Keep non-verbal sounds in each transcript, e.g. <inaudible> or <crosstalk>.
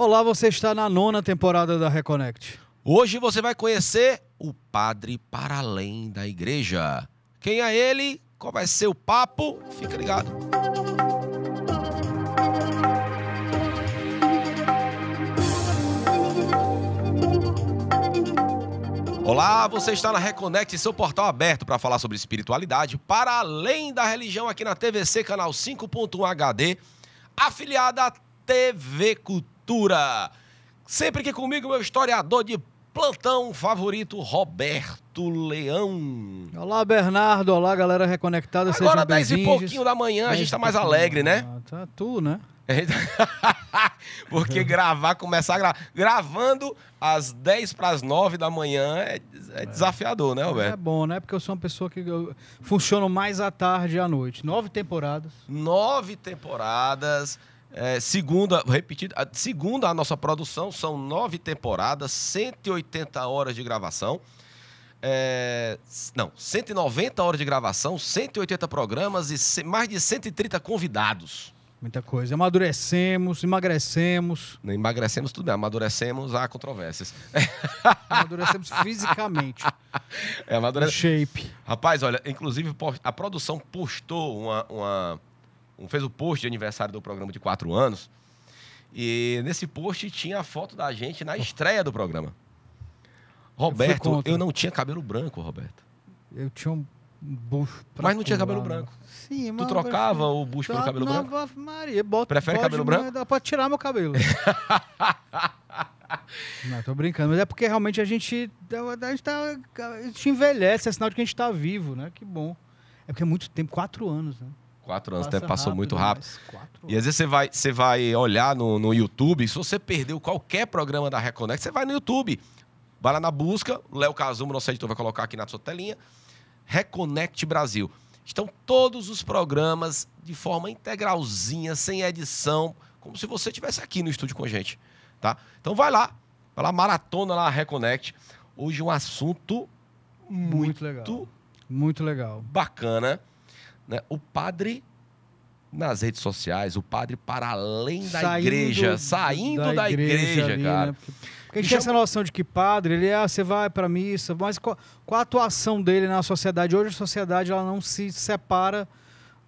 Olá, você está na nona temporada da Reconnect. Hoje você vai conhecer o Padre para além da igreja. Quem é ele? Qual vai ser o papo? Fica ligado. Olá, você está na Reconnect, seu portal aberto para falar sobre espiritualidade para além da religião aqui na TVC, canal 5.1 HD, afiliada à TV Cultura. Sempre que comigo, meu historiador de plantão favorito, Roberto Leão. Olá, Bernardo. Olá, galera reconectada. Agora, 10 e pouquinho da manhã, a gente tá mais alegre, né? Ah, tá tu, né? Tá- <laughs> Porque gravar, começar a gravar. Gravando às 10 para as 9 da manhã é, é, desafiador, né, Roberto É bom, né? Porque eu sou uma pessoa que funciona mais à tarde e à noite. Nove temporadas. Nove temporadas. É, segunda, repetido, segundo a nossa produção, são nove temporadas, 180 horas de gravação. É, não, 190 horas de gravação, 180 programas e mais de 130 convidados. Muita coisa. Amadurecemos, emagrecemos. Emagrecemos tudo bem, amadurecemos há controvérsias. <laughs> Amadurecemos fisicamente. É, Shape. Rapaz, olha, inclusive a produção postou uma, uma fez o post de aniversário do programa de quatro anos. E nesse post tinha a foto da gente na estreia do programa. Roberto, eu, eu não tinha cabelo branco, Roberto. Eu tinha um bucho Mas não tinha cabelo né? branco. Sim, mas Tu trocava o bucho pelo cabelo branco? Maria, bota, Prefere cabelo branco? Dá pra tirar meu cabelo. <laughs> Não, tô brincando, mas é porque realmente a gente, tá, a, gente tá, a gente envelhece, é sinal de que a gente tá vivo, né? Que bom. É porque é muito tempo, quatro anos, né? Quatro anos, Passa o tempo passou rápido, muito rápido. E às vezes você vai, você vai olhar no, no YouTube, se você perdeu qualquer programa da Reconnect, você vai no YouTube. Vai lá na busca, Léo Casumo, nosso editor, vai colocar aqui na sua telinha. Reconnect Brasil. Estão todos os programas de forma integralzinha, sem edição, como se você estivesse aqui no estúdio com a gente. Tá? Então vai lá, vai lá, maratona lá, Reconnect. Hoje um assunto muito, muito legal. Muito legal. Bacana. Né? O padre nas redes sociais, o padre para além da saindo igreja, saindo da, da igreja, igreja ali, cara. Né? Porque, a gente tem é essa noção de que padre, ele é, ah, você vai para missa, mas qual, qual, a atuação dele na sociedade? Hoje a sociedade ela não se separa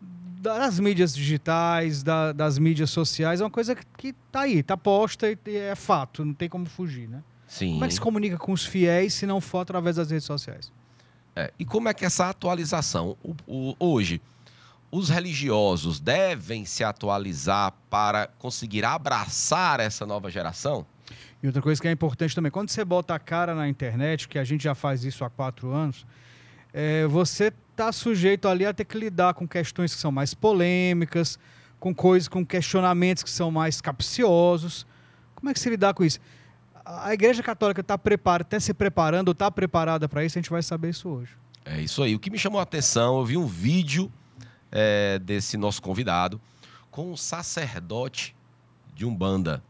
das mídias digitais, da, das mídias sociais, é uma coisa que tá aí, tá posta e, e é fato, não tem como fugir, né? Sim. Como é que se comunica com os fiéis se não for através das redes sociais? É, e como é que é essa atualização? O, o, hoje, os religiosos devem se atualizar para conseguir abraçar essa nova geração? E outra coisa que é importante também, quando você bota a cara na internet, que a gente já faz isso há quatro anos, é, você está sujeito ali a ter que lidar com questões que são mais polêmicas, com coisas, com questionamentos que são mais capciosos. Como é que se lidar com isso? a Igreja Católica está prepara, até tá se preparando, está preparada para isso, a gente vai saber isso hoje. É isso aí. O que me chamou a atenção, eu vi um vídeo é, desse nosso convidado com um sacerdote de Umbanda.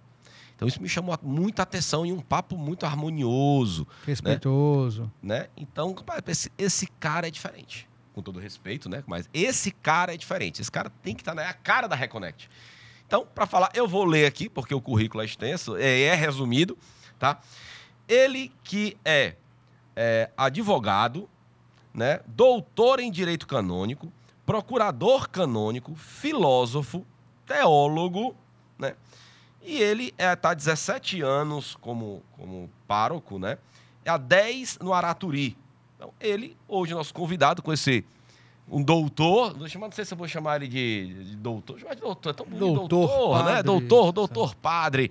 Então isso me chamou muita atenção e um papo muito harmonioso. Né? Respeitoso. Né? né? Então, esse, esse, cara é diferente. Com todo respeito, né? Mas esse cara é diferente. Esse cara tem que estar tá, né? na cara da Reconnect. Então, para falar, eu vou ler aqui, porque o currículo é extenso, é, é resumido tá? Ele que é, é advogado, né? doutor em direito canônico, procurador canônico, filósofo, teólogo, né? E ele está é, há tá 17 anos como, como pároco, né? Há 10 no Araturi. Então, ele, hoje, nosso convidado com esse um doutor, não sei se eu vou chamar ele de, de doutor, doutor é tão bonito, doutor, doutor, né? padre, né? Doutor, doutor, é. padre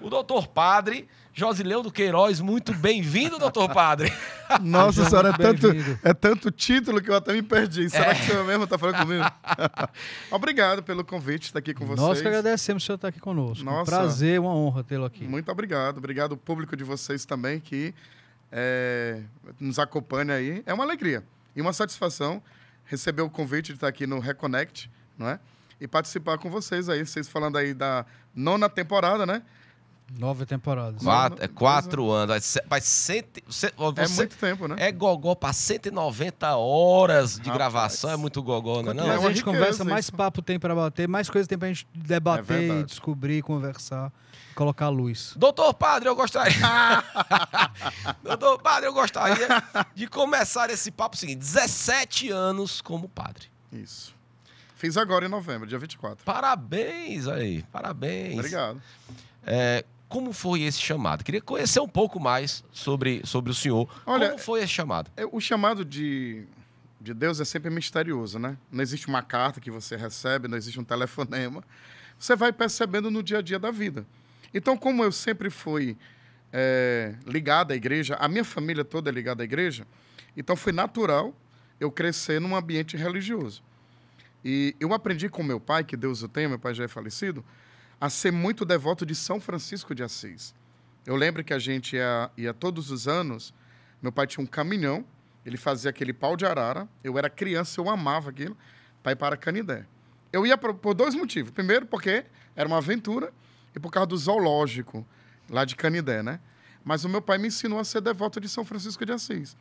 o doutor Padre Josileu do Queiroz. Muito bem-vindo, doutor Padre. <laughs> Nossa senhora, é tanto, é tanto título que eu até me perdi. É. Será é. que o senhor mesmo está falando <laughs> comigo? <laughs> obrigado pelo convite estar aqui com vocês. Nós que agradecemos o senhor estar aqui conosco. Nossa, um prazer, uma honra tê-lo aqui. Muito obrigado. Obrigado ao público de vocês também que é, nos acompanha aí. É uma alegria e uma satisfação receber o convite de estar aqui no Reconnect, não é? E participar com vocês aí, vocês falando aí da nona temporada, né? Nove temporadas. Quatro, é, quatro anos. Vai cento, você, é muito tempo, né? É gogó para 190 horas de Rapaz. gravação. É muito gogó, né? Não? É mais a gente conversa, mais papo tem para bater, mais coisa tem para a gente debater, é descobrir, conversar, colocar a luz. Doutor Padre, eu gostaria. <laughs> Doutor Padre, eu gostaria de começar esse papo seguinte: 17 anos como padre. Isso. Fiz agora em novembro, dia 24. Parabéns aí, parabéns. Obrigado. É, como foi esse chamado? Queria conhecer um pouco mais sobre, sobre o senhor. Olha, Como foi esse chamado? É, o chamado de, de Deus é sempre misterioso, né? Não existe uma carta que você recebe, não existe um telefonema. Você vai percebendo no dia a dia da vida. Então, como eu sempre fui é, ligado à igreja, a minha família toda é ligada à igreja, então foi natural eu crescer num ambiente religioso. E eu aprendi com meu pai, que Deus o tenha, meu pai já é falecido, a ser muito devoto de São Francisco de Assis. Eu lembro que a gente ia, ia todos os anos, meu pai tinha um caminhão, ele fazia aquele pau de arara, eu era criança, eu amava aquilo, para ir para Canidé. Eu ia por, por dois motivos. Primeiro, porque era uma aventura, e por causa do zoológico, lá de Canidé, né? Mas o meu pai me ensinou a ser devoto de São Francisco de Assis.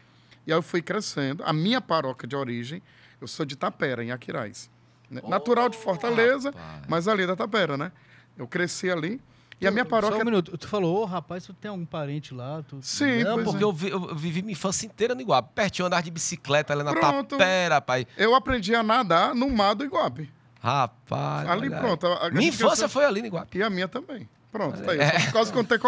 E aí eu fui crescendo. A minha paróquia de origem, eu sou de Tapera, em Aquiraz. Né? Natural de Fortaleza, mas ali é da Tapera, né? Eu cresci ali. E tu, a minha paróquia. Só um minuto, tu falou, oh, rapaz, tu tem algum parente lá? Tu... Sim, Não, porque é. eu, vi, eu, vivi minha infância inteira no Iguape. Pertinho andar de bicicleta ali na Pronto. tapera, rapaz. Eu aprendi a nadar no mar do Iguape. Rapaz. Ali, pronto. minha infância foi ali no Iguape. E a minha também. Pronto, tá aí. <laughs> É. Quase conter,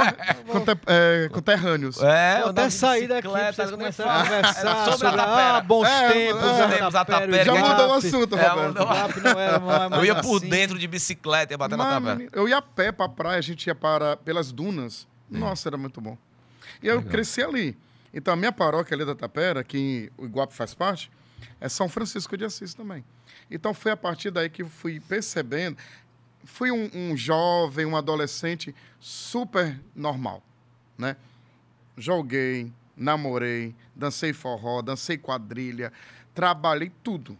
é, conterrâneos. É, eu até saí daqui pra vocês a conversar é, sobre, a tapera. Ah, bons é, é tempos, é, tempos, a tapera. Já mudou o assunto, é, Roberto. Rap não é, não eu ia por assim. dentro de bicicleta e ia bater na tapera. eu ia a pé pra praia, a gente ia para, pelas dunas. Nossa, era muito bom. E eu Legal. cresci ali. Então, a minha paróquia ali da Tapera, que o Iguape faz parte, é São Francisco de Assis também. Então, foi a partir daí que fui percebendo fui um, um, jovem, um adolescente super normal, né? Joguei, namorei, dancei forró, dancei quadrilha, trabalhei tudo,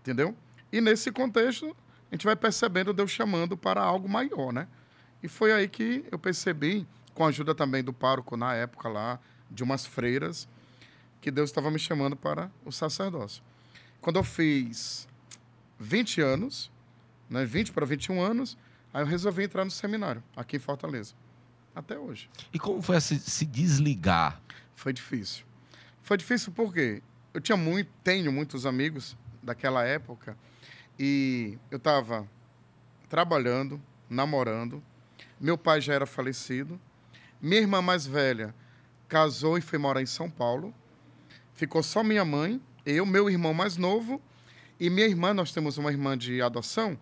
entendeu? E nesse contexto, a gente vai percebendo Deus chamando para algo maior, né? E foi aí que eu percebi, com a ajuda também do pároco na época lá, de umas freiras, que Deus estava me chamando para o sacerdócio. Quando eu fiz 20 anos, né, 20 para 21 anos, aí eu resolvi entrar no seminário, aqui em Fortaleza. Até hoje. E como foi se, se desligar? Foi difícil. Foi difícil porque eu tinha muito, tenho muitos amigos daquela época e eu estava trabalhando, namorando, meu pai já era falecido, minha irmã mais velha casou e foi morar em São Paulo, ficou só minha mãe, eu, meu irmão mais novo e minha irmã, nós temos uma irmã de adoção,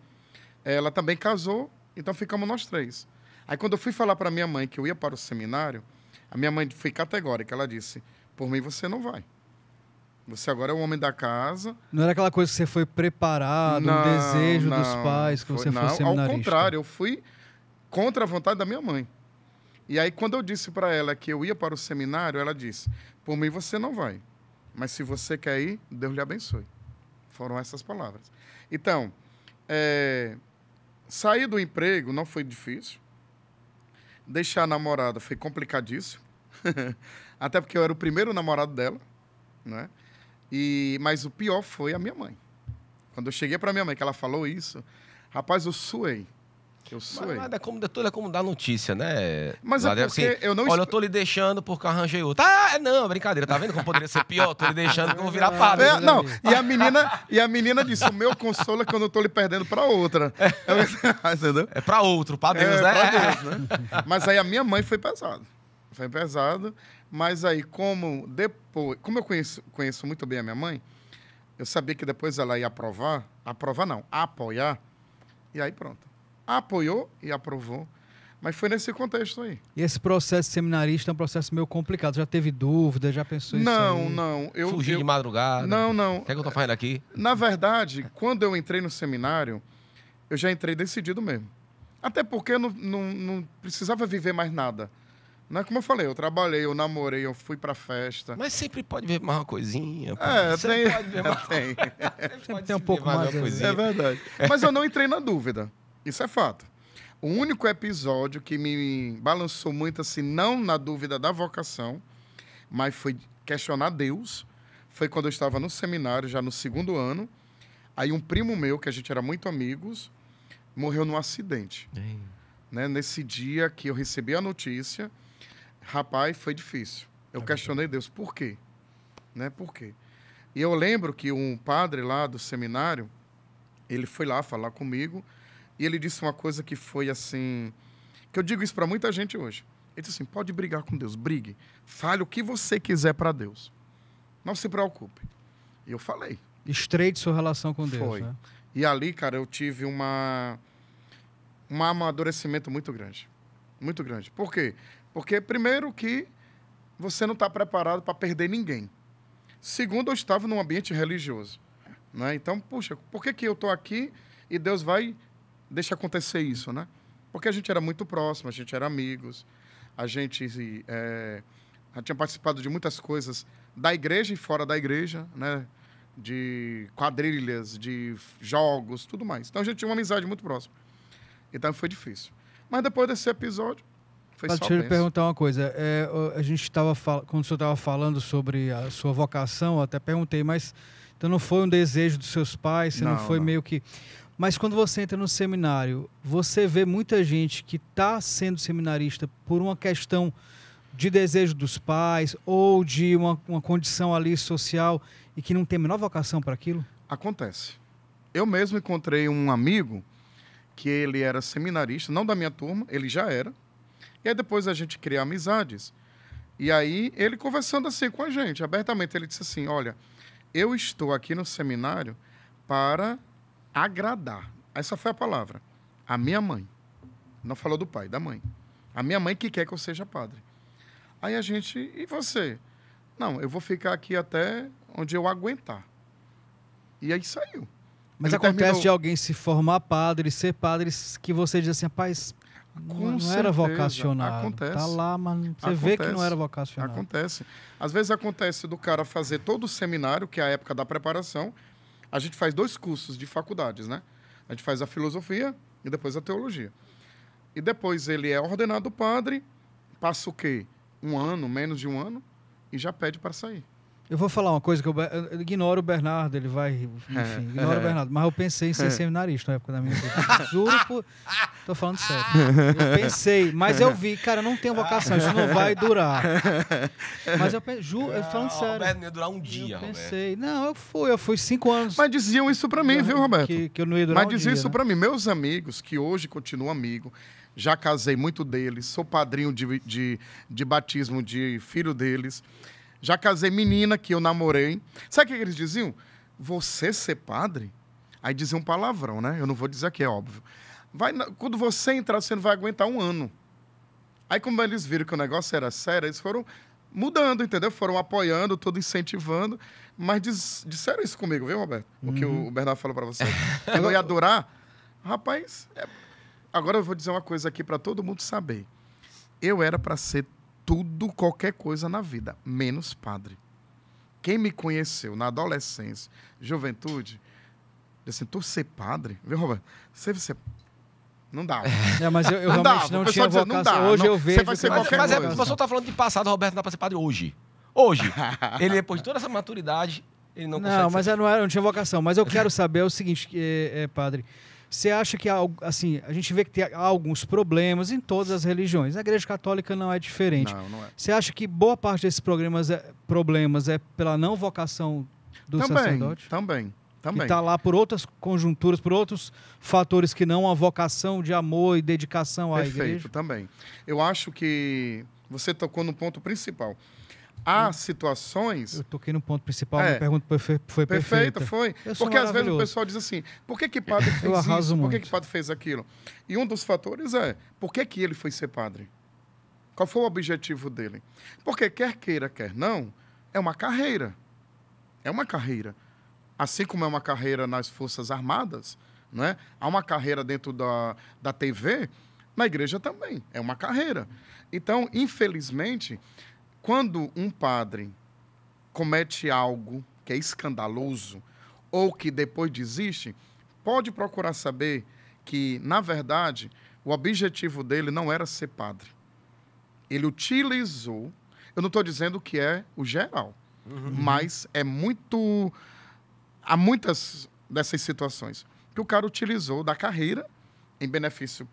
ela também casou, então ficamos nós três. Aí quando eu fui falar para minha mãe que eu ia para o seminário, a minha mãe foi categórica, ela disse: "Por mim você não vai. Você agora é o homem da casa". Não era aquela coisa que você foi preparado, não, um desejo não, dos pais que foi, você não, fosse seminarista. Ao contrário, eu fui contra a vontade da minha mãe. E aí, quando eu disse para ela que eu ia para o seminário, ela disse: Por mim você não vai, mas se você quer ir, Deus lhe abençoe. Foram essas palavras. Então, é, Sair do emprego não foi difícil. Deixar a namorada foi complicadíssimo. <laughs> Até porque eu era o primeiro namorado dela, né? E, mas o pior foi a minha mãe. Quando eu cheguei para minha mãe que ela falou isso, rapaz, eu suei. Eu sou. Mas, é como, de, tudo é como dar notícia, né? Mas Lá é porque assim, eu não... Olha, eu tô lhe deixando porque arranjei outro. Ah, é, não, brincadeira. Tá vendo como poderia ser pior? Tô lhe deixando que eu vou virar padre. É, não, e a, menina, e a menina disse, o meu consolo é quando eu tô lhe perdendo pra outra. É, para é, é pra outro, pra é, Deus, é, né? Pra Deus, né? Mas aí a minha mãe foi pesada. Foi pesado, mas aí como depois, como eu conheço, conheço muito bem a minha mãe, eu sabia que depois ela ia aprovar, aprovar não, apoiar, e aí pronto apoiou e aprovou. Mas foi nesse contexto aí. E esse processo seminarista é um processo meio complicado. Já teve dúvida, já pensou isso? Não, não. Eu, Fugir eu... de madrugada. Não, não. O que, é que eu tô fazendo aqui? Na verdade, quando eu entrei no seminário, eu já entrei decidido mesmo. Até porque eu não, não, não precisava viver mais nada. Não é como eu falei, eu trabalhei, eu namorei, eu fui pra festa. Mas sempre pode ver mais uma coisinha. É, tem. Pode ver <laughs> sempre tem um pouco mais. mais uma coisinha. É verdade. Mas eu não entrei na dúvida. Isso é fato. O único episódio que me balançou muito, assim, não na dúvida da vocação, mas foi questionar Deus, foi quando eu estava no seminário, já no segundo ano. Aí um primo meu, que a gente era muito amigos, morreu num acidente. Né? Nesse dia que eu recebi a notícia, rapaz, foi difícil. Eu é questionei Deus, por quê? Né? Por quê? E eu lembro que um padre lá do seminário, ele foi lá falar comigo e ele disse uma coisa que foi assim, que eu digo isso para muita gente hoje. Ele disse assim: pode brigar com Deus, brigue. Fale o que você quiser para Deus. Não se preocupe. E eu falei. Estreite sua relação com Deus. Foi. Né? E ali, cara, eu tive uma um amadurecimento muito grande. Muito grande. Por quê? Porque, primeiro, que você não está preparado para perder ninguém. Segundo, eu estava num ambiente religioso. Né? Então, puxa, por que, que eu estou aqui e Deus vai deixa acontecer isso, né? Porque a gente era muito próximo, a gente era amigos, a gente é, tinha participado de muitas coisas da igreja e fora da igreja, né? De quadrilhas, de jogos, tudo mais. Então a gente tinha uma amizade muito próxima. Então foi difícil. Mas depois desse episódio, foi Mas só Deixa eu perguntar uma coisa. É, a gente estava quando o senhor estava falando sobre a sua vocação, eu até perguntei, mas então não foi um desejo dos seus pais, você não, não foi não. meio que mas quando você entra no seminário, você vê muita gente que está sendo seminarista por uma questão de desejo dos pais ou de uma, uma condição ali social e que não tem a menor vocação para aquilo? Acontece. Eu mesmo encontrei um amigo que ele era seminarista, não da minha turma, ele já era. E aí depois a gente cria amizades. E aí ele conversando assim com a gente, abertamente, ele disse assim: Olha, eu estou aqui no seminário para agradar. Essa foi a palavra. A minha mãe. Não falou do pai, da mãe. A minha mãe que quer que eu seja padre. Aí a gente, e você? Não, eu vou ficar aqui até onde eu aguentar. E aí saiu. Mas Ele acontece terminou... de alguém se formar padre, ser padre, que você diz assim, rapaz, não, não certeza. era vocacional. Tá acontece. Tá lá, mas você acontece. vê que não era vocacional. Acontece. Às vezes acontece do cara fazer todo o seminário, que é a época da preparação, a gente faz dois cursos de faculdades, né? A gente faz a filosofia e depois a teologia. E depois ele é ordenado padre, passa o quê? Um ano, menos de um ano, e já pede para sair. Eu vou falar uma coisa que eu, eu ignoro o Bernardo, ele vai. É. Enfim, ignoro é. o Bernardo. Mas eu pensei em ser é. seminarista na época da minha vida. Juro por. Tô falando sério. Eu pensei, mas eu vi, cara, não tem vocação, isso não vai durar. Mas eu pensei, ju, eu falando sério. Roberto, não ia durar um dia. Eu pensei, Roberto. não, eu fui, eu fui cinco anos. Mas diziam isso pra mim, viu, Roberto? Que, que eu não ia durar Mas um diziam isso né? pra mim. Meus amigos, que hoje continuam amigos, já casei muito deles, sou padrinho de, de, de batismo de filho deles. Já casei menina que eu namorei. Sabe o que eles diziam? Você ser padre? Aí diziam um palavrão, né? Eu não vou dizer aqui, é óbvio. Vai, quando você entrar, você não vai aguentar um ano. Aí, como eles viram que o negócio era sério, eles foram mudando, entendeu? Foram apoiando, todo incentivando. Mas diz, disseram isso comigo, viu, Roberto? O uhum. que o uhum. Bernardo falou para você. <laughs> eu ia adorar. Rapaz, é... agora eu vou dizer uma coisa aqui para todo mundo saber. Eu era para ser tudo, qualquer coisa na vida, menos padre. Quem me conheceu na adolescência, juventude, disse assim, tu ser padre? Viu, Roberto? Você, não dá. É, <laughs> mas eu, eu não realmente dá. não tinha vocação. Não dá, hoje não, eu vejo... Você vai ser mas, qualquer mas é, coisa. é, o pessoal está falando de passado, Roberto não dá para ser padre hoje. Hoje. <laughs> Ele, depois é, de toda essa maturidade, ele não, não consegue mas ser. eu não, era, não tinha vocação. Mas eu quero saber o seguinte, é, é, padre... Você acha que assim, a gente vê que tem alguns problemas em todas as religiões. A igreja católica não é diferente. Não, não é. Você acha que boa parte desses problemas é, problemas é pela não vocação do também, sacerdote? Também. Também. está lá por outras conjunturas, por outros fatores que não a vocação de amor e dedicação à Perfeito, igreja. Perfeito, também. Eu acho que você tocou no ponto principal há hum. situações. Eu toquei no ponto principal, é, a pergunta foi, foi perfeita. Perfeita, foi. Porque às vezes o pessoal diz assim: por que, que padre <laughs> fez eu isso? Muito. Por que, que padre fez aquilo? E um dos fatores é: por que, que ele foi ser padre? Qual foi o objetivo dele? Porque quer queira, quer não, é uma carreira. É uma carreira. Assim como é uma carreira nas Forças Armadas, né? há uma carreira dentro da, da TV, na igreja também. É uma carreira. Então, infelizmente, quando um padre comete algo que é escandaloso ou que depois desiste, pode procurar saber que, na verdade, o objetivo dele não era ser padre. Ele utilizou, eu não estou dizendo que é o geral, uhum. mas é muito. Há muitas dessas situações que o cara utilizou da carreira em benefício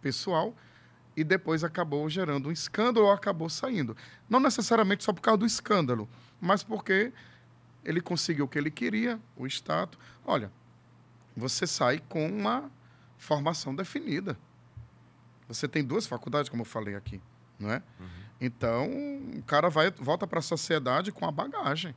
pessoal e depois acabou gerando um escândalo ou acabou saindo. Não necessariamente só por causa do escândalo, mas porque ele conseguiu o que ele queria, o status. Olha, você sai com uma formação definida. Você tem duas faculdades, como eu falei aqui, não é? Uhum. Então, o cara vai, volta para a sociedade com a bagagem.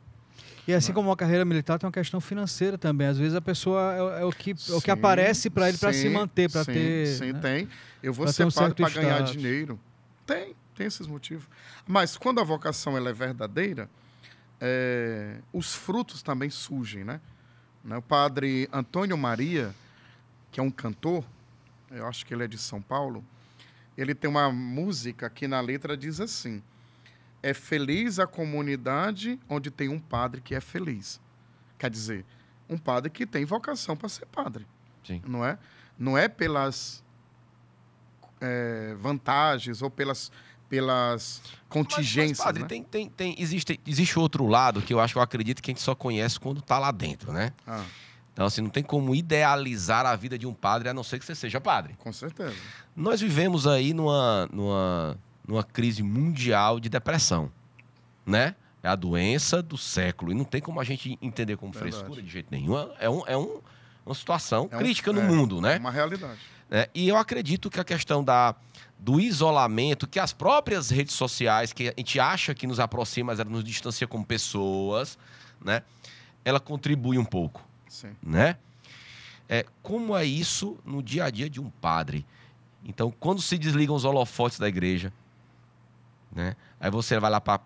E assim como a carreira militar tem uma questão financeira também. Às vezes a pessoa é, é, é, é o, que, sim, é o que aparece para ele para se manter, para ter. Sim, né? tem. Eu vou pra ser um pago para ganhar dinheiro. Tem, tem esses motivos. Mas quando a vocação ela é verdadeira, é, os frutos também surgem, né? né? O padre Antônio Maria, que é um cantor, eu acho que ele é de São Paulo, ele tem uma música que na letra diz assim: é feliz a comunidade onde tem um padre que é feliz. Quer dizer, um padre que tem vocação para ser padre. Sim. Não é? Não é pelas é, vantagens ou pelas pelas contingências. Mas, mas padre, né? tem, tem, tem, existe, existe outro lado que eu acho que eu acredito que a gente só conhece quando está lá dentro, né? Ah. Então, assim, não tem como idealizar a vida de um padre, a não ser que você seja padre. Com certeza. Nós vivemos aí numa, numa numa crise mundial de depressão, né? É a doença do século. E não tem como a gente entender como Verdade. frescura de jeito nenhum. É, um, é um, uma situação é um, crítica no é, mundo, né? É uma realidade. É, e eu acredito que a questão da, do isolamento, que as próprias redes sociais, que a gente acha que nos aproxima, mas ela nos distancia como pessoas, né? Ela contribui um pouco, Sim. né? É, como é isso no dia a dia de um padre? Então, quando se desligam os holofotes da igreja, né? Aí você vai lá para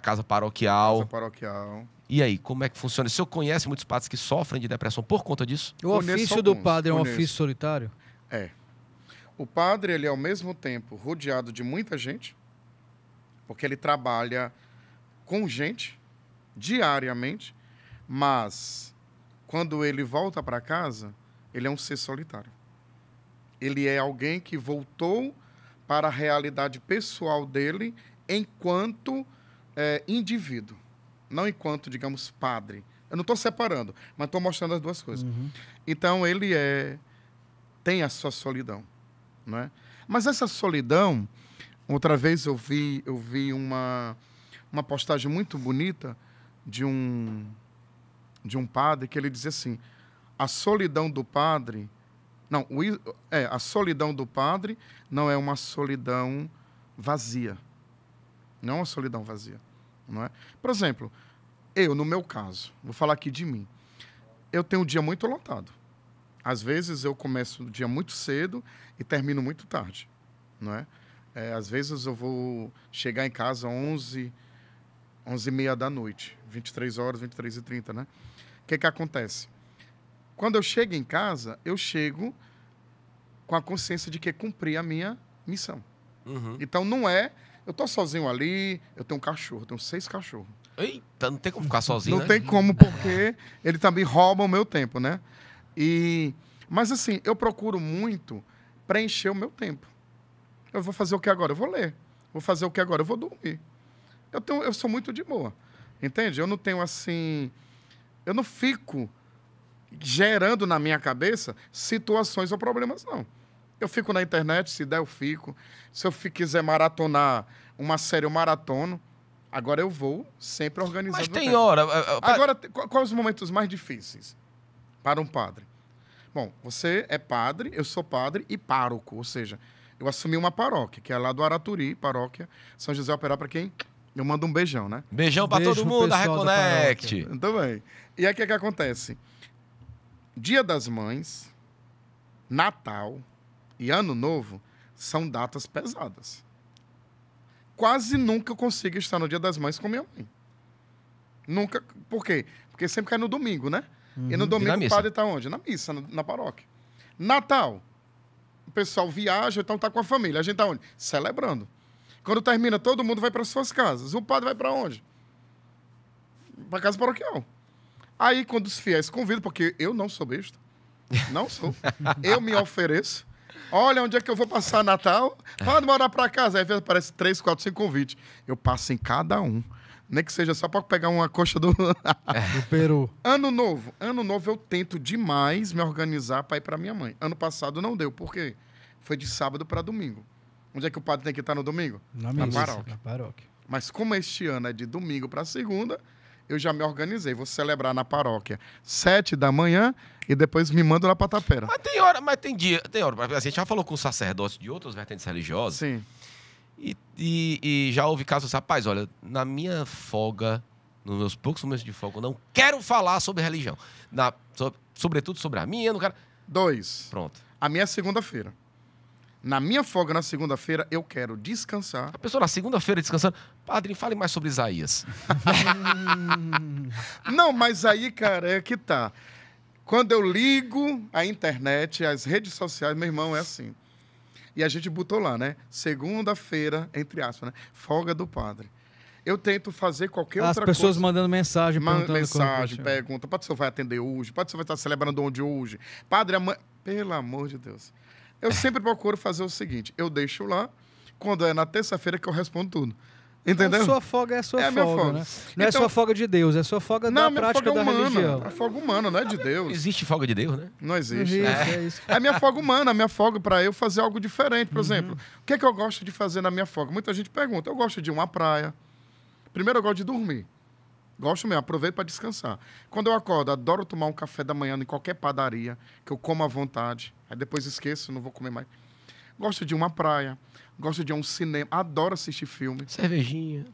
casa paroquial. Casa paroquial. E aí, como é que funciona? O senhor conhece muitos padres que sofrem de depressão por conta disso? O Conheço ofício alguns. do padre é um Conheço. ofício solitário? É. O padre, ele é ao mesmo tempo rodeado de muita gente, porque ele trabalha com gente diariamente, mas quando ele volta para casa, ele é um ser solitário. Ele é alguém que voltou para a realidade pessoal dele enquanto é, indivíduo, não enquanto, digamos, padre. Eu não estou separando, mas estou mostrando as duas coisas. Uhum. Então ele é tem a sua solidão, não é? Mas essa solidão, outra vez eu vi eu vi uma uma postagem muito bonita de um de um padre que ele dizia assim: a solidão do padre, não, o, é a solidão do padre não é uma solidão vazia não uma solidão vazia, não é? Por exemplo, eu no meu caso, vou falar aqui de mim. Eu tenho um dia muito lotado. Às vezes eu começo o dia muito cedo e termino muito tarde, não é? é às vezes eu vou chegar em casa às 11, 11 e meia da noite, 23 horas, 23 e 30, né? O que que acontece? Quando eu chego em casa, eu chego com a consciência de que cumpri a minha missão. Uhum. Então não é eu tô sozinho ali, eu tenho um cachorro, tenho seis cachorros. Eita, não tem como ficar sozinho. Não né? tem como, porque ele também rouba o meu tempo, né? E. Mas assim, eu procuro muito preencher o meu tempo. Eu vou fazer o que agora? Eu vou ler. Vou fazer o que agora? Eu vou dormir. Eu, tenho, eu sou muito de boa. Entende? Eu não tenho assim. Eu não fico gerando na minha cabeça situações ou problemas, não. Eu fico na internet, se der, eu fico. Se eu quiser maratonar uma série, eu maratono. Agora eu vou sempre organizando. Mas tem hora. Eh, eh, Agora, quais os momentos mais difíceis para um padre? Bom, você é padre, eu sou padre e pároco, ou seja, eu assumi uma paróquia, que é lá do Araturi, paróquia São José Operar, para quem eu mando um beijão, né? Beijão para todo mundo da Reconnect. Muito então, bem. E aí o que, é que acontece? Dia das Mães, Natal, e Ano Novo são datas pesadas. Quase nunca eu consigo estar no Dia das Mães com minha mãe. Nunca. Por quê? Porque sempre cai no domingo, né? Uhum. E no domingo e o padre está onde? Na missa, na, na, paróquia. Natal. O pessoal viaja, então tá com a família. A gente está onde? Celebrando. Quando termina, todo mundo vai para suas casas. O padre vai para onde? Para casa paroquial. Aí, quando os fiéis convidam, porque eu não sou besta, não sou, eu me ofereço, Olha, onde é que eu vou passar Natal? Pode morar pra casa. Aí aparece três, quatro, cinco convites. Eu passo em cada um. Nem que seja só pra pegar uma coxa do. É. <laughs> do Peru. Ano novo. Ano novo eu tento demais me organizar pra ir pra minha mãe. Ano passado não deu. Por quê? Foi de sábado pra domingo. Onde é que o padre tem que estar no domingo? Na, na paróquia. Na paróquia. Mas como este ano é de domingo pra segunda, eu já me organizei. Vou celebrar na paróquia sete da manhã e depois me mando lá para Tapera. Mas tem hora, mas tem dia, tem hora. A gente já falou com sacerdotes de outras vertentes religiosas. Sim. E, e, e já houve casos, rapaz, olha, na minha folga, nos meus poucos momentos de folga, eu não quero falar sobre religião. Na, sobre, sobretudo sobre a minha, No cara Dois. Pronto. A minha é segunda-feira. Na minha folga na segunda-feira, eu quero descansar. A pessoa na segunda-feira descansando. Padre, fale mais sobre Isaías. <laughs> Não, mas aí, cara, é que tá. Quando eu ligo a internet, as redes sociais, meu irmão, é assim. E a gente botou lá, né? Segunda-feira, entre aspas, né? Folga do padre. Eu tento fazer qualquer As outra coisa. As pessoas mandando mensagem, perguntando. mensagem, pergunta. Padre, o senhor vai atender hoje? Padre, o senhor vai estar celebrando onde hoje? Padre, a mãe... Pelo amor de Deus. Eu sempre procuro fazer o seguinte: eu deixo lá, quando é na terça-feira que eu respondo tudo. Entendeu? Então, sua folga é a sua é folga, folga. Né? Não é então, é sua folga de Deus, é sua folga não, da prática folga é humana, religião. A folga humana, não é de Deus. existe folga de Deus, né? Não existe. existe é. é. isso. É a minha folga humana, a minha folga para eu fazer algo diferente. Por uhum. exemplo, o que é que eu gosto de fazer na minha folga? Muita gente pergunta. Eu gosto de ir uma praia. Primeiro, eu gosto de dormir. Gosto mesmo, aproveito para descansar. Quando eu acordo, adoro tomar um café da manhã em qualquer padaria, que eu como à vontade. Aí depois esqueço, não vou comer mais. Gosto de uma praia, gosto de um cinema, adoro assistir filme. Cervejinha.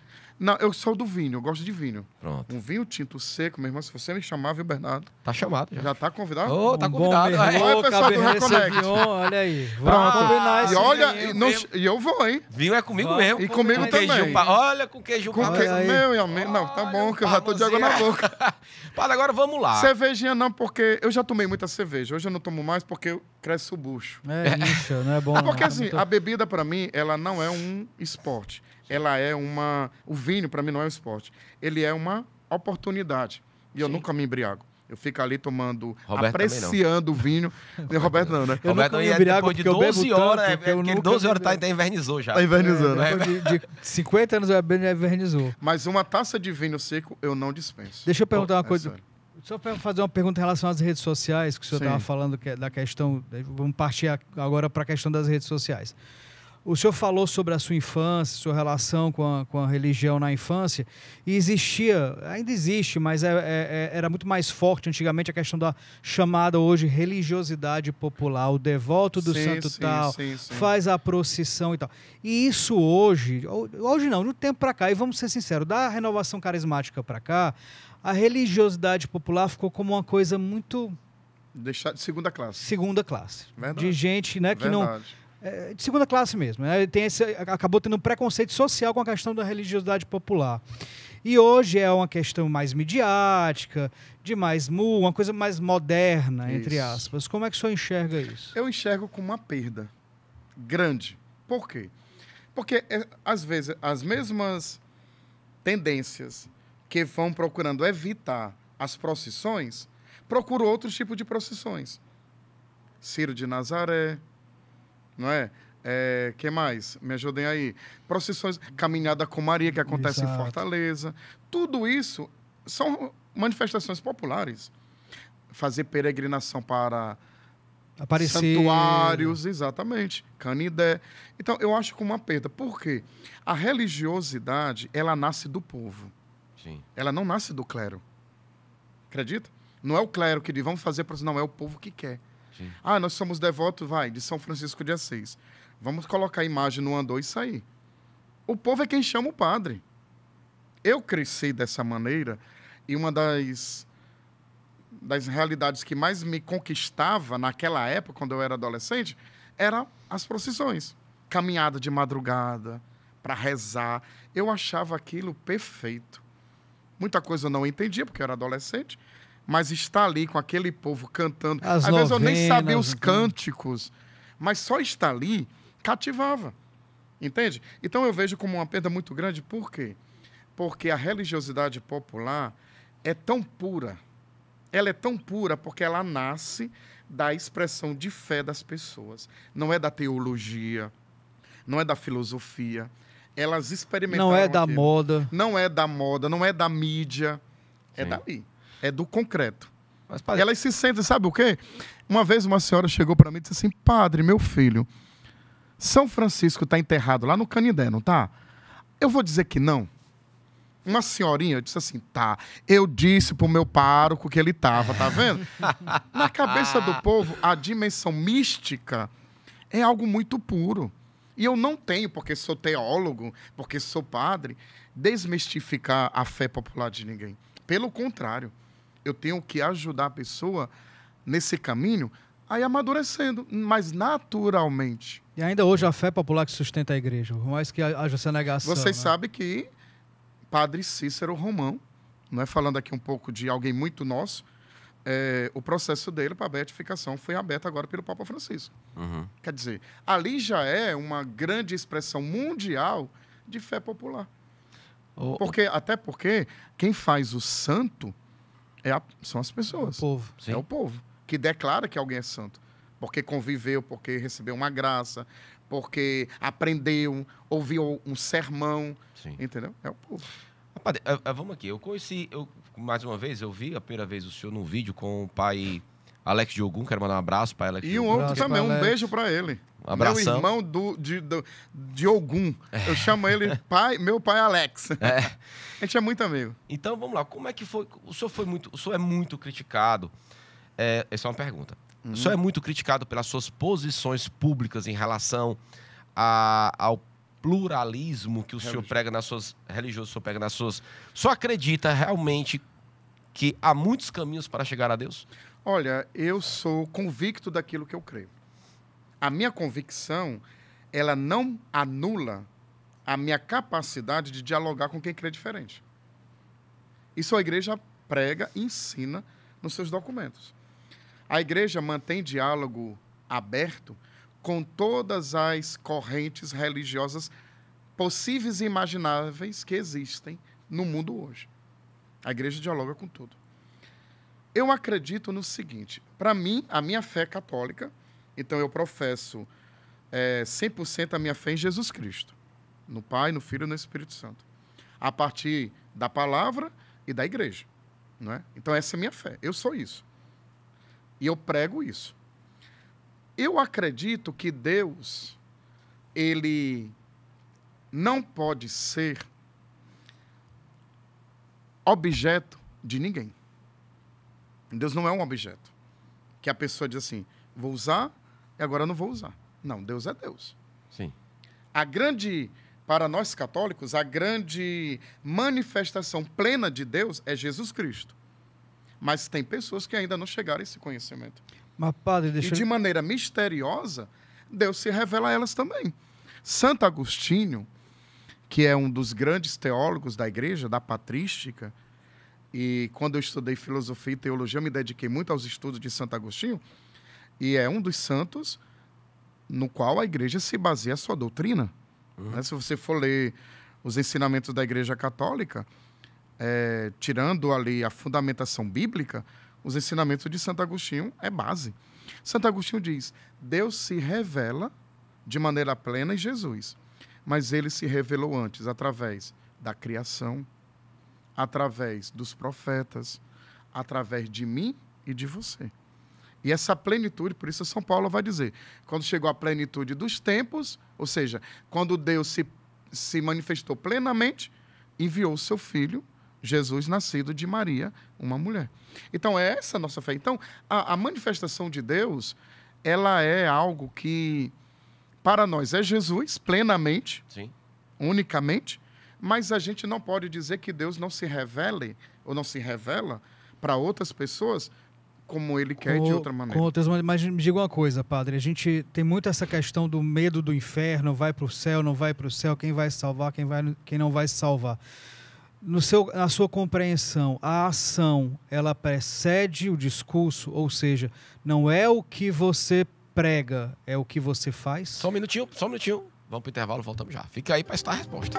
Não, eu sou do vinho, eu gosto de vinho. Pronto. Um vinho tinto seco, meu irmão, se você me chamar, viu, Bernardo? Tá chamado já. Já tá convidado? Ô, tá convidado. Oi, pessoal do Reconect. olha aí. Pronto. combinar E olha, e, e eu vou, hein? Vinho é comigo Vamos. mesmo. E comigo também. Queijo, olha com queijo com queijo. Meu amigo, não, tá bom, que eu já tô de água na boca. <laughs> Para, agora vamos lá. Cervejinha não, porque eu já tomei muita cerveja. Hoje eu não tomo mais porque cresce o bucho. É, isso, não é bom. É porque assim, a bebida pra mim, ela não é um esporte ela é uma. O vinho, para mim, não é um esporte. Ele é uma oportunidade. E Sim. eu nunca me embriago. Eu fico ali tomando, Roberto apreciando o vinho. Roberto, <laughs> Roberto não, né? Eu Roberto não ia embriago de 12 horas, tanto, é, 12 é horas tá, tá invernizou já. Tá invernizando. É, né? de, de 50 anos eu já invernizou. Mas uma taça de vinho seco eu não dispenso. Deixa eu perguntar uma é coisa. Sério. Só para fazer uma pergunta em relação às redes sociais, que o senhor estava falando que, é da questão. Vamos partir agora para a questão das redes sociais. O senhor falou sobre a sua infância, sua relação com a, com a religião na infância, e existia, ainda existe, mas é, é, é era muito mais forte antigamente a questão da chamada hoje religiosidade popular, o devoto do sim, santo sim, tal, sim, faz a procissão e tal. E isso hoje, hoje não, no tempo para cá, e vamos ser sinceros, da renovação carismática para cá, a religiosidade popular ficou como uma coisa muito deixar de segunda classe. Segunda classe. Verdade. De gente, né, que Verdade. não é, de segunda classe mesmo. Né? Tem esse, acabou tendo um preconceito social com a questão da religiosidade popular. E hoje é uma questão mais midiática, de mais mu, uma coisa mais moderna, isso. entre aspas. Como é que o senhor enxerga isso? Eu enxergo com uma perda grande. Por quê? Porque, é, às vezes, as mesmas tendências que vão procurando evitar as procissões, procuram outro tipo de procissões. Ciro de Nazaré, não é? É, que mais? Me ajudem aí. Procissões, caminhada com Maria que acontece Exato. em Fortaleza. Tudo isso são manifestações populares. Fazer peregrinação para Aparecer. santuários, exatamente, Canidé. Então, eu acho que uma perda. Por quê? A religiosidade, ela nasce do povo. Sim. Ela não nasce do clero. Acredita? Não é o clero que diz, vamos fazer, não, é o povo que quer. Sim. Ah, nós somos devotos, vai, de São Francisco de Assis. Vamos colocar a imagem no andor e sair. O povo é quem chama o padre. Eu cresci dessa maneira e uma das, das realidades que mais me conquistava naquela época, quando eu era adolescente, eram as procissões. Caminhada de madrugada, para rezar. Eu achava aquilo perfeito. Muita coisa eu não entendia, porque eu era adolescente, mas estar ali com aquele povo cantando. As Às novenas, vezes eu nem sabia os então. cânticos, mas só estar ali cativava. Entende? Então eu vejo como uma perda muito grande, por quê? Porque a religiosidade popular é tão pura. Ela é tão pura porque ela nasce da expressão de fé das pessoas. Não é da teologia, não é da filosofia. Elas experimentaram. Não é da moda. Não é da moda, não é da mídia. É Sim. É dali é do concreto. Mas, padre... Elas se sentem, sabe o quê? Uma vez uma senhora chegou para mim e disse assim: Padre, meu filho, São Francisco está enterrado lá no Canindé, não tá? Eu vou dizer que não. Uma senhorinha disse assim: tá, eu disse pro meu pároco que ele tava, tá vendo? <laughs> Na cabeça do povo, a dimensão mística é algo muito puro. E eu não tenho, porque sou teólogo, porque sou padre, desmistificar a fé popular de ninguém. Pelo contrário eu tenho que ajudar a pessoa nesse caminho aí amadurecendo, mas naturalmente. E ainda hoje a fé é popular que sustenta a igreja, por mais que haja essa negação. Vocês né? sabem que Padre Cícero Romão, não é falando aqui um pouco de alguém muito nosso, é, o processo dele para a beatificação foi aberto agora pelo Papa Francisco. Uhum. Quer dizer, ali já é uma grande expressão mundial de fé popular. Oh. Porque, até porque quem faz o santo é a, são as pessoas. É o povo. Sim. É o povo que declara que alguém é santo. Porque conviveu, porque recebeu uma graça, porque aprendeu, ouviu um sermão. Sim. Entendeu? É o povo. Padre, é, é, vamos aqui. Eu conheci, eu, mais uma vez, eu vi a primeira vez o senhor num vídeo com o pai Alex Diogun, quero mandar um abraço para Alex. E um outro abraço também, um beijo para ele. Um abração. Meu irmão do, de, do, de Ogum. Eu chamo ele <laughs> pai, meu pai Alex. É. A gente é muito amigo. Então vamos lá, como é que foi? O senhor foi muito. O senhor é muito criticado. É, essa é uma pergunta. O senhor é muito criticado pelas suas posições públicas em relação a, ao pluralismo que o senhor prega nas suas. religioso, o senhor prega nas suas. senhor acredita realmente que há muitos caminhos para chegar a Deus? Olha, eu sou convicto daquilo que eu creio. A minha convicção, ela não anula a minha capacidade de dialogar com quem crê diferente. Isso a igreja prega e ensina nos seus documentos. A igreja mantém diálogo aberto com todas as correntes religiosas possíveis e imagináveis que existem no mundo hoje. A igreja dialoga com tudo. Eu acredito no seguinte: para mim, a minha fé é católica, então eu professo é, 100% a minha fé em Jesus Cristo, no Pai, no Filho e no Espírito Santo, a partir da palavra e da igreja. Não é? Então, essa é a minha fé. Eu sou isso. E eu prego isso. Eu acredito que Deus, ele não pode ser objeto de ninguém. Deus não é um objeto. Que a pessoa diz assim, vou usar e agora não vou usar. Não, Deus é Deus. Sim. A grande, para nós católicos, a grande manifestação plena de Deus é Jesus Cristo. Mas tem pessoas que ainda não chegaram a esse conhecimento. Mas, padre, deixa e de maneira misteriosa, Deus se revela a elas também. Santo Agostinho, que é um dos grandes teólogos da igreja, da patrística, e quando eu estudei filosofia e teologia, eu me dediquei muito aos estudos de Santo Agostinho, e é um dos santos no qual a igreja se baseia a sua doutrina. Uhum. Né? Se você for ler os ensinamentos da igreja católica, é, tirando ali a fundamentação bíblica, os ensinamentos de Santo Agostinho é base. Santo Agostinho diz: Deus se revela de maneira plena em Jesus, mas ele se revelou antes através da criação, através dos profetas, através de mim e de você. E essa plenitude, por isso São Paulo vai dizer, quando chegou a plenitude dos tempos, ou seja, quando Deus se, se manifestou plenamente, enviou o seu filho, Jesus nascido de Maria, uma mulher. Então é essa a nossa fé. Então a, a manifestação de Deus, ela é algo que para nós é Jesus plenamente, Sim. unicamente, mas a gente não pode dizer que Deus não se revele ou não se revela para outras pessoas como ele quer com, de outra maneira. Com outras maneiras. Mas me diga uma coisa, padre. A gente tem muito essa questão do medo do inferno, vai para o céu, não vai para o céu, quem vai salvar, quem, vai, quem não vai salvar. No seu, na sua compreensão, a ação ela precede o discurso, ou seja, não é o que você prega, é o que você faz? Só um minutinho, só um minutinho. Vamos para o intervalo, voltamos já. Fica aí para estar a resposta.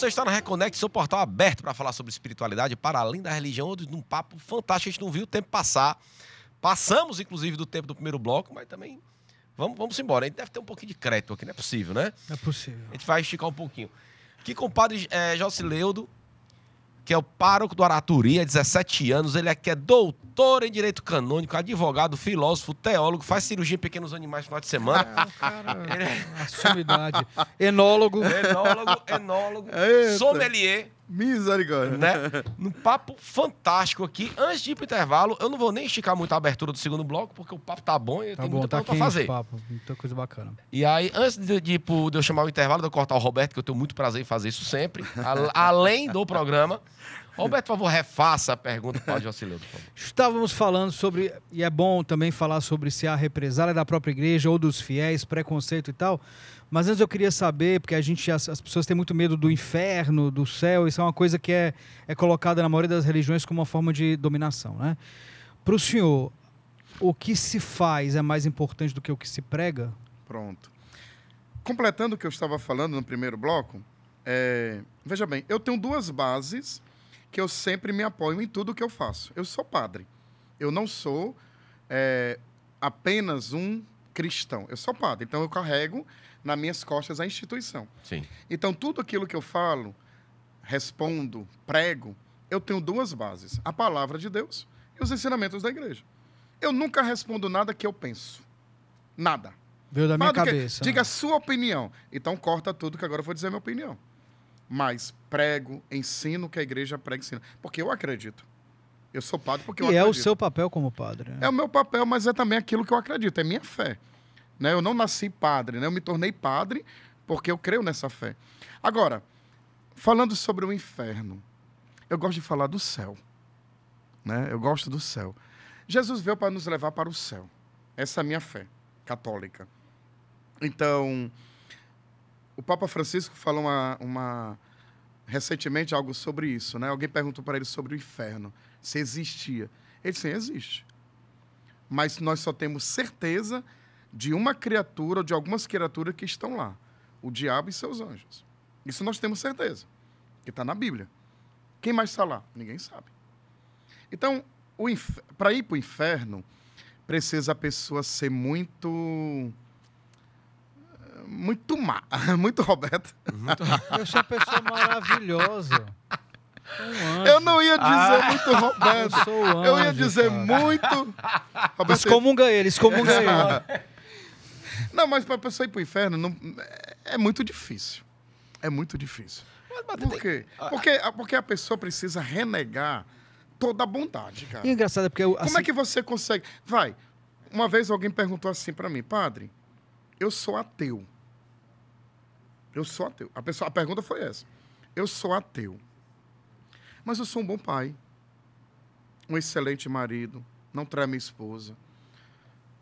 Você está na Reconect seu portal aberto para falar sobre espiritualidade, para além da religião, de um papo fantástico. A gente não viu o tempo passar. Passamos, inclusive, do tempo do primeiro bloco, mas também vamos, vamos embora. A gente deve ter um pouquinho de crédito aqui, não é possível, né? É possível. A gente vai esticar um pouquinho. Que compadre é, eh, Josileudo que é o pároco do Araturi, há é 17 anos. Ele é que é doutor em direito canônico, advogado, filósofo, teólogo, faz cirurgia em pequenos animais no final de semana. É, cara, ele... É... Enólogo. Enólogo, enólogo, Eita. sommelier. Misericórdia. Né? Um papo fantástico aqui. Antes de ir pro intervalo, eu não vou nem esticar muito a abertura do segundo bloco, porque o papo tá bom e tá tem bom, muita tá coisa pra fazer. Papo, muita coisa bacana. E aí, antes de, de, de, eu chamar o intervalo, de eu cortar o Roberto, que eu tenho muito prazer em fazer isso sempre, a, <laughs> além do programa. Roberto, por favor, refaça a pergunta para o Jocileu, Estávamos falando sobre, e é bom também falar sobre se há represália da própria igreja ou dos fiéis, preconceito e tal, mas antes eu queria saber, porque a gente as, as, pessoas têm muito medo do inferno, do céu, isso é uma coisa que é, é colocada na maioria das religiões como uma forma de dominação, né? Para o senhor, o que se faz é mais importante do que o que se prega? Pronto. Completando o que eu estava falando no primeiro bloco, é, veja bem, eu tenho duas bases que eu sempre me apoio em tudo que eu faço. Eu sou padre. Eu não sou é, apenas um cristão. Eu sou padre. Então eu carrego nas minhas costas a instituição. Sim. Então, tudo aquilo que eu falo, respondo, prego, eu tenho duas bases: a palavra de Deus e os ensinamentos da igreja. Eu nunca respondo nada que eu penso. Nada. Veio da minha cabeça. Diga a sua opinião. Então corta tudo que agora eu vou dizer a minha opinião. Mas prego, ensino que a igreja prega, ensina. Porque eu acredito. Eu sou padre porque e eu acredito. E é o seu papel como padre. Né? É o meu papel, mas é também aquilo que eu acredito, é minha fé. Né? Eu não nasci padre, né? eu me tornei padre porque eu creio nessa fé. Agora, falando sobre o inferno, eu gosto de falar do céu. Né? Eu gosto do céu. Jesus veio para nos levar para o céu. Essa é a minha fé católica. Então, o Papa Francisco falou uma, uma recentemente algo sobre isso, né? Alguém perguntou para ele sobre o inferno, se existia. Ele disse, existe. Mas nós só temos certeza de uma criatura ou de algumas criaturas que estão lá, o diabo e seus anjos. Isso nós temos certeza, que está na Bíblia. Quem mais está lá? Ninguém sabe. Então, infer... para ir para o inferno, precisa a pessoa ser muito muito má. <laughs> Muito Roberto. Muito... Eu sou uma pessoa maravilhosa. Um eu não ia dizer ah, muito Roberto. Eu, sou anjo, eu ia dizer cara. muito. <laughs> Roberto, excomunga ele, excomunga <laughs> ele. Não, mas pra pessoa ir pro inferno não, é, é muito difícil. É muito difícil. Mas, mas Por quê? Tem... Ah, porque, ah, porque a pessoa precisa renegar toda a bondade, cara. E é engraçado é porque... Eu, assim... Como é assim que você consegue... Vai, uma vez alguém perguntou assim para mim, padre, eu sou ateu. Eu sou ateu. A, pessoa, a pergunta foi essa. Eu sou ateu. Mas eu sou um bom pai. Um excelente marido. Não trai minha esposa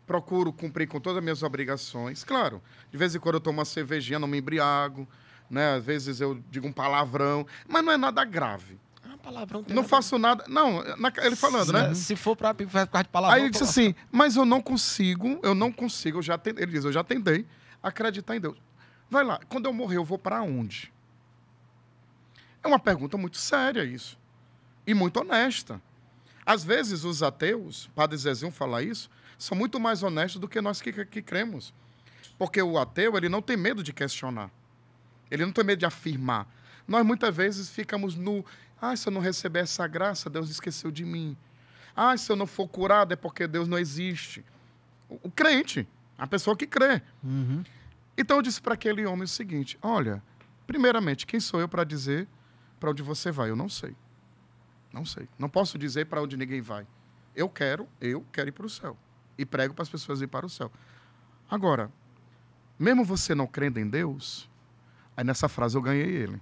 procuro cumprir com todas as minhas obrigações. Claro, de vez em quando eu tomo uma cervejinha, não me embriago, né? Às vezes eu digo um palavrão, mas não é nada grave. Ah, palavrão tem Não nada. faço nada. Não, na, ele falando, se, né? É, se for pra ficar de palavrão. Aí ele disse assim, mas eu não consigo, eu não consigo, eu já ele diz, eu já tentei acreditar em Deus. Vai lá, quando eu morrer, eu vou para onde? É uma pergunta muito séria isso. E muito honesta. Às vezes os ateus, Padre Zezinho fala isso, são muito mais honestos do que nós que, que cremos. Porque o ateu, ele não tem medo de questionar. Ele não tem medo de afirmar. Nós muitas vezes ficamos no, ah, se eu não receber essa graça, Deus esqueceu de mim. Ah, se eu não for curado é porque Deus não existe. O, o crente, a pessoa que crê. Uhum. Então eu disse para aquele homem o seguinte: olha, primeiramente, quem sou eu para dizer para onde você vai? Eu não sei. Não sei. Não posso dizer para onde ninguém vai. Eu quero, eu quero ir para o céu e prego para as pessoas ir para o céu. Agora, mesmo você não crendo em Deus, aí nessa frase eu ganhei ele.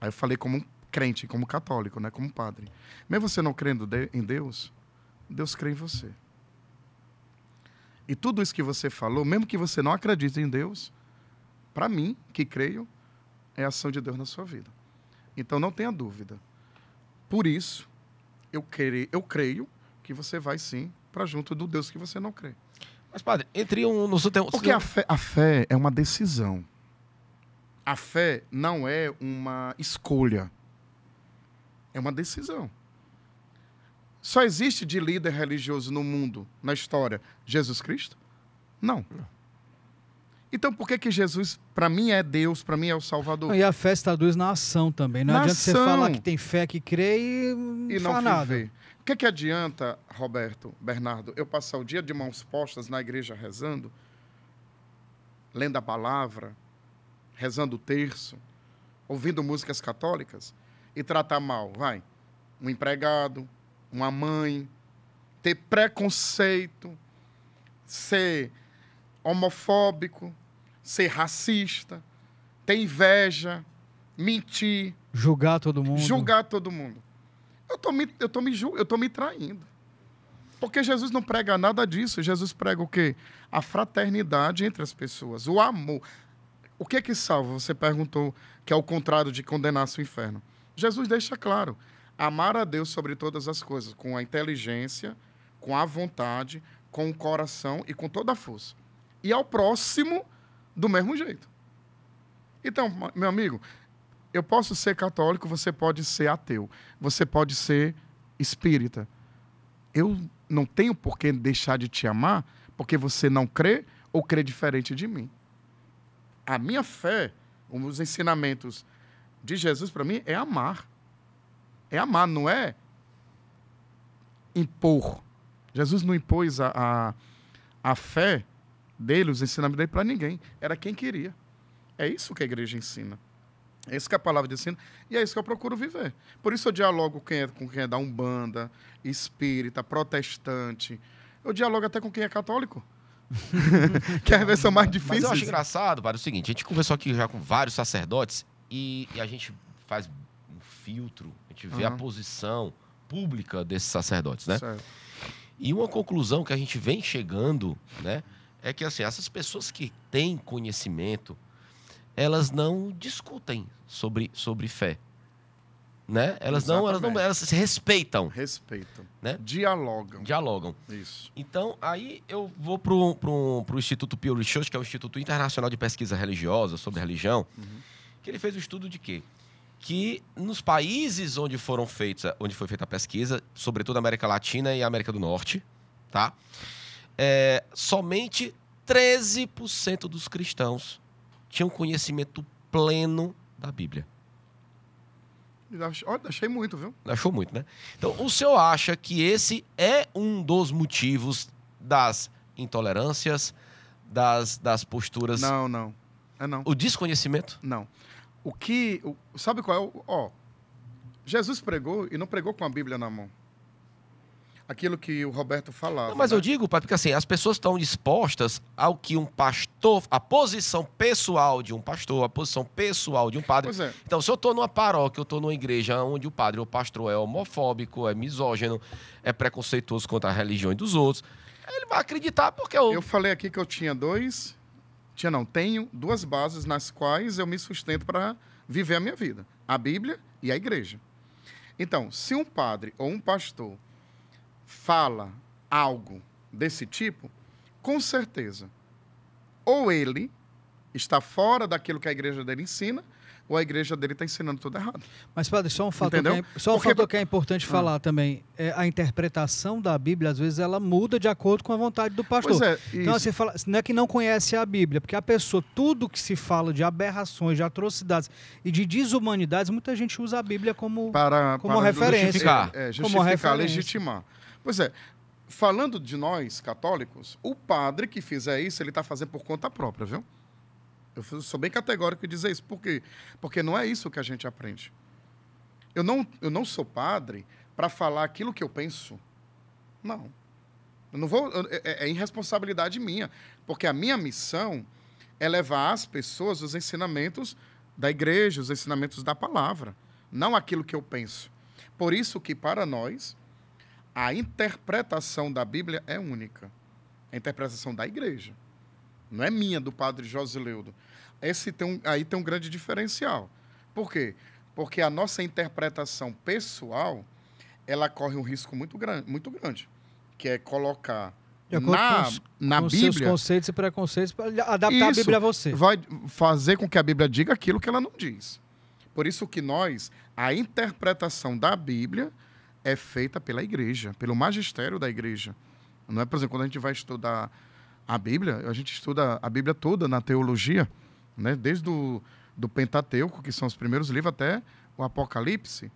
Aí eu falei como um crente, como católico, né, como padre. Mesmo você não crendo em Deus, Deus crê em você. E tudo isso que você falou, mesmo que você não acredite em Deus, para mim, que creio, é ação de Deus na sua vida. Então não tenha dúvida. Por isso, eu, creio, eu creio que você vai sim para junto do Deus que você não crê. Mas, padre, entre um. No seu, tem, Porque a fé, a fé é uma decisão. A fé não é uma escolha. É uma decisão. Só existe de líder religioso no mundo, na história, Jesus Cristo? Não. Então, por que que Jesus, para mim, é Deus, para mim é o Salvador? E a fé se traduz na ação também. Não na adianta ação. você falar que tem fé, que crê e, e não faz nada que, que adianta, Roberto, Bernardo, eu passar o dia de mãos postas na igreja rezando, lendo a palavra, rezando o terço, ouvindo músicas católicas e tratar mal, vai, um empregado, uma mãe, ter preconceito, ser homofóbico, ser racista, ter inveja, mentir, julgar todo mundo. Julgar todo mundo eu tô me, eu tô me, eu tô me traindo. Porque Jesus não prega nada disso. Jesus prega o quê? A fraternidade entre as pessoas, o amor. O que é que salva? Você perguntou que é o contrário de condenar-se ao inferno. Jesus deixa claro: amar a Deus sobre todas as coisas, com a inteligência, com a vontade, com o coração e com toda a força. E ao próximo, do mesmo jeito. Então, meu amigo, eu posso ser católico, você pode ser ateu, você pode ser espírita. Eu não tenho por que deixar de te amar porque você não crê ou crê diferente de mim. A minha fé, um dos ensinamentos de Jesus para mim é amar. É amar, não é impor. Jesus não impôs a, a, a fé dele, os ensinamentos dele para ninguém. Era quem queria. É isso que a igreja ensina. Essa é que é a palavra de ensino e é isso que eu procuro viver. Por isso eu dialogo quem é, com quem é da Umbanda, espírita, protestante. Eu dialogo até com quem é católico. <laughs> que às vezes são mais difíceis. Mas eu acho engraçado, para o seguinte, a gente conversou aqui já com vários sacerdotes e, e a gente faz um filtro, a gente vê uhum. a posição pública desses sacerdotes, né? Certo. E uma conclusão que a gente vem chegando, né, é que assim, essas pessoas que têm conhecimento, elas não discutem sobre, sobre fé. Né? Elas, não, elas não elas se respeitam. Respeitam. Né? Dialogam. Dialogam. Isso. Então, aí eu vou para o Instituto Pew Research, que é o Instituto Internacional de Pesquisa Religiosa sobre religião, uhum. que ele fez um estudo de quê? Que nos países onde foram feitas, onde foi feita a pesquisa, sobretudo América Latina e América do Norte, tá? É, somente 13% dos cristãos tinha um conhecimento pleno da Bíblia. Achei muito, viu? Achou muito, né? Então, o senhor acha que esse é um dos motivos das intolerâncias, das, das posturas? Não, não. É não. O desconhecimento? Não. O que. O, sabe qual é o. Ó, Jesus pregou e não pregou com a Bíblia na mão. Aquilo que o Roberto falava. Não, mas né? eu digo, pai, porque assim, as pessoas estão dispostas ao que um pastor a posição pessoal de um pastor, a posição pessoal de um padre. É. Então, se eu estou numa paróquia, eu estou numa igreja onde o padre ou o pastor é homofóbico, é misógino, é preconceituoso contra a religião dos outros, ele vai acreditar porque eu. Eu falei aqui que eu tinha dois. Tinha, não, tenho duas bases nas quais eu me sustento para viver a minha vida: a Bíblia e a igreja. Então, se um padre ou um pastor fala algo desse tipo, com certeza ou ele está fora daquilo que a igreja dele ensina, ou a igreja dele está ensinando tudo errado. Mas, padre, só um fator, que é, só um Porque... que é importante ah. falar também. É, a interpretação da Bíblia, às vezes, ela muda de acordo com a vontade do pastor. É, então, você fala, não é que não conhece a Bíblia, porque a pessoa, tudo que se fala de aberrações, de atrocidades e de desumanidades, muita gente usa a Bíblia como, para, como para referência. Justificar. É, é, justificar, como referência. legitimar. Pois é, falando de nós, católicos, o padre que fizer isso, ele está fazendo por conta própria, viu? Eu sou bem categórico em dizer isso. Por quê? Porque não é isso que a gente aprende. Eu não, eu não sou padre para falar aquilo que eu penso. Não. Eu não vou, eu, é, é irresponsabilidade minha, porque a minha missão é levar às pessoas os ensinamentos da igreja, os ensinamentos da palavra, não aquilo que eu penso. Por isso que para nós a interpretação da Bíblia é única. A interpretação da igreja. Não é minha, do padre Josileudo. Esse tem um, aí tem um grande diferencial. Por quê? Porque a nossa interpretação pessoal, ela corre um risco muito grande, muito grande que é colocar na, com, na com Bíblia. seus conceitos e preconceitos para adaptar isso a Bíblia a você. Vai fazer com que a Bíblia diga aquilo que ela não diz. Por isso que nós, a interpretação da Bíblia é feita pela igreja, pelo magistério da igreja. Não é, por exemplo, quando a gente vai estudar a Bíblia, a gente estuda a Bíblia toda na teologia, né? desde do Pentateuco, que são os primeiros livros, até o Apocalipse.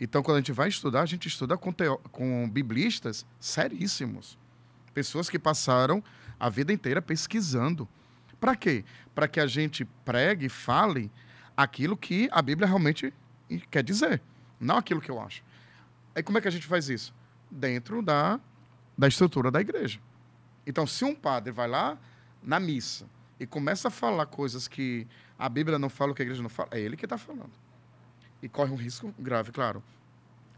Então, quando a gente vai estudar, a gente estuda com, teo... com biblistas seríssimos. Pessoas que passaram a vida inteira pesquisando. Para quê? Para que a gente pregue e fale aquilo que a Bíblia realmente quer dizer, não aquilo que eu acho. Aí como é que a gente faz isso? Dentro da, da estrutura da igreja. Então, se um padre vai lá na missa e começa a falar coisas que a Bíblia não fala, que a igreja não fala, é ele que está falando. E corre um risco grave, claro.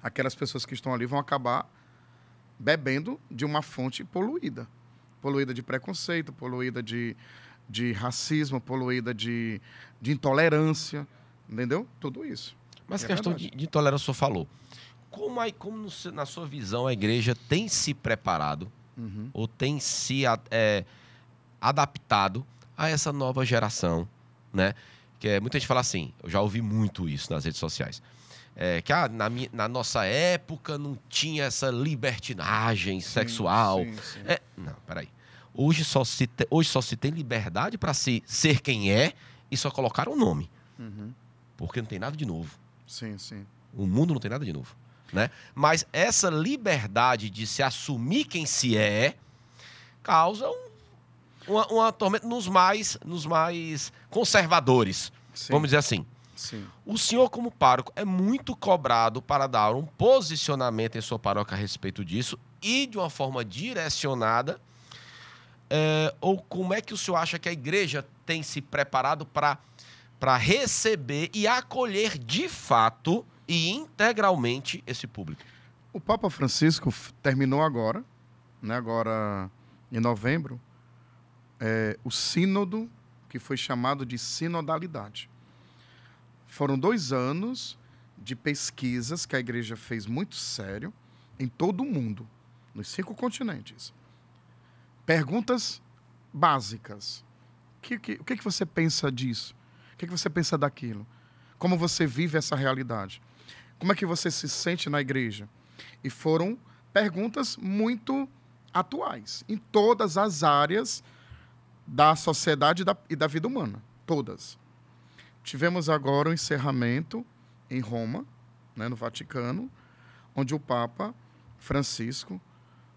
Aquelas pessoas que estão ali vão acabar bebendo de uma fonte poluída poluída de preconceito, poluída de, de racismo, poluída de, de intolerância, entendeu? Tudo isso. Mas é questão de, de intolerância, o senhor falou. Como, aí, como na sua visão a igreja tem se preparado uhum. ou tem se é, adaptado a essa nova geração, né? Que é, muita gente fala assim, eu já ouvi muito isso nas redes sociais. É, que ah, na, minha, na, nossa época não tinha essa libertinagem sim, sexual. Sim, sim. É, não, peraí. Hoje só se, te, hoje só se tem liberdade para se ser quem é e só colocar um nome. Uhum. Porque não tem nada de novo. Sim, sim. O mundo não tem nada de novo. Né? Mas essa liberdade de se assumir quem se é causa um, uma, uma tormenta nos mais, nos mais conservadores, Sim. vamos dizer assim. Sim. O senhor, como pároco, é muito cobrado para dar um posicionamento em sua paróquia a respeito disso e de uma forma direcionada. É, ou como é que o senhor acha que a igreja tem se preparado para receber e acolher de fato e integralmente esse público. O Papa Francisco terminou agora, né, agora em novembro, é, o sínodo que foi chamado de sinodalidade. Foram dois anos de pesquisas que a igreja fez muito sério em todo o mundo, nos cinco continentes. Perguntas básicas. Que, que, o que, que você pensa disso? O que, que você pensa daquilo? Como você vive essa realidade? Como é que você se sente na igreja? E foram perguntas muito atuais em todas as áreas da sociedade e da, e da vida humana, todas. Tivemos agora o um encerramento em Roma, né, no Vaticano, onde o Papa Francisco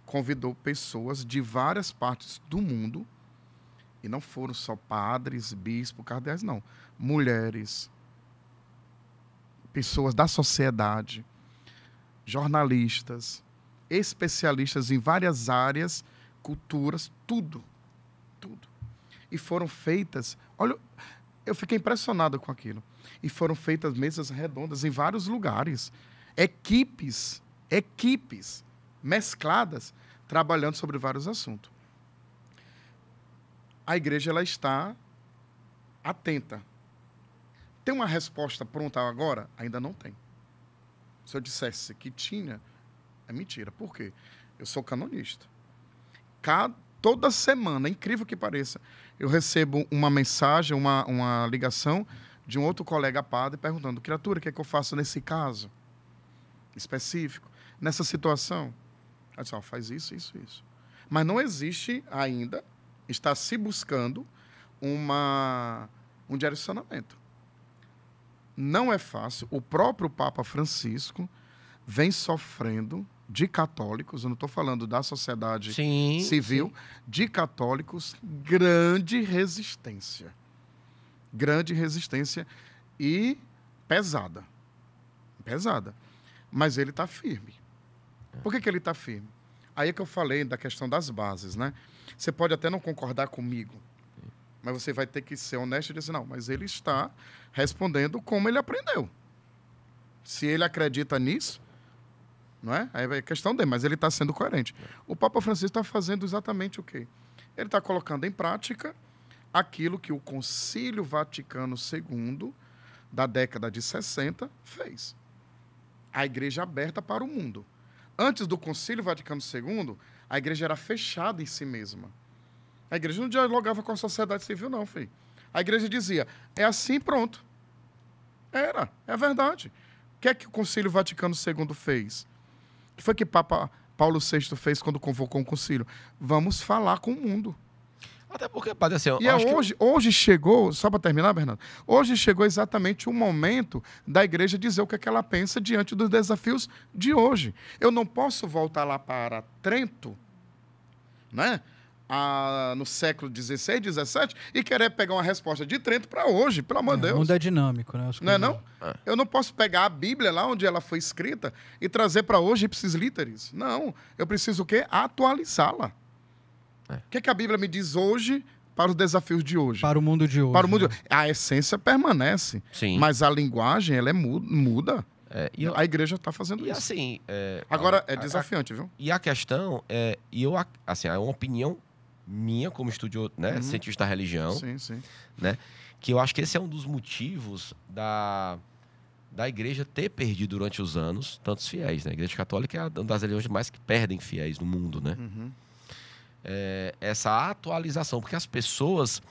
convidou pessoas de várias partes do mundo, e não foram só padres, bispos, cardeais, não. Mulheres, pessoas da sociedade, jornalistas, especialistas em várias áreas, culturas, tudo. Tudo. E foram feitas. Olha, eu fiquei impressionado com aquilo. E foram feitas mesas redondas em vários lugares. Equipes, equipes mescladas, trabalhando sobre vários assuntos. A igreja ela está atenta tem uma resposta pronta agora? Ainda não tem. Se eu dissesse que tinha, é mentira. Por quê? Eu sou canonista. Cada, toda semana, incrível que pareça, eu recebo uma mensagem, uma, uma ligação de um outro colega padre perguntando: criatura, o que é que eu faço nesse caso específico, nessa situação? Aí disse, oh, faz isso, isso, isso. Mas não existe ainda, está se buscando uma, um direcionamento não é fácil. O próprio Papa Francisco vem sofrendo de católicos, eu não estou falando da sociedade sim, civil, sim. de católicos, grande resistência. Grande resistência e pesada. Pesada. Mas ele está firme. É. Por que, que ele está firme? Aí é que eu falei da questão das bases, né? Você pode até não concordar comigo, mas você vai ter que ser honesto e dizer, não, mas ele está respondendo como ele aprendeu. Se ele acredita nisso, não é? Aí é questão dele, mas ele está sendo coerente. O Papa Francisco está fazendo exatamente o quê? Ele está colocando em prática aquilo que o Concílio Vaticano II, da década de 60, fez. A igreja aberta para o mundo. Antes do Concílio Vaticano II, a igreja era fechada em si mesma. A igreja não dialogava com a sociedade civil, não, filho. A igreja dizia, é assim, pronto. Era, é verdade. O que é que o Concílio Vaticano II fez? O que foi que Papa Paulo VI fez quando convocou um concílio? Vamos falar com o mundo. Até porque, padre, assim, e é acho hoje, que... hoje chegou, só para terminar, Bernardo, hoje chegou exatamente o momento da igreja dizer o que, é que ela pensa diante dos desafios de hoje. Eu não posso voltar lá para Trento, né? a, no século XVI, XVII e querer pegar uma resposta de Trento para hoje, pelo amor é, de é, Deus. Mundo é dinâmico, né? Não é não? É. Eu não posso pegar a Bíblia lá onde ela foi escrita e trazer para hoje ipsis literis. Não, eu preciso o quê? Atualizá-la. É. O que, que a Bíblia me diz hoje para os desafios de hoje. Para o mundo de hoje. Para o mundo né? de... A essência permanece, Sim. mas a linguagem ela é muda. É, eu... a igreja está fazendo e isso. Assim, é... Agora, a, é desafiante, a, viu? E a questão é... E eu, assim, é uma opinião minha como estudio, né, uhum. cientista da religião. Sim, sim. Né? Que eu acho que esse é um dos motivos da da igreja ter perdido durante os anos tantos fiéis, né? A igreja católica é uma das religiões mais que perdem fiéis no mundo, né? Uhum. É, essa atualização, porque as pessoas,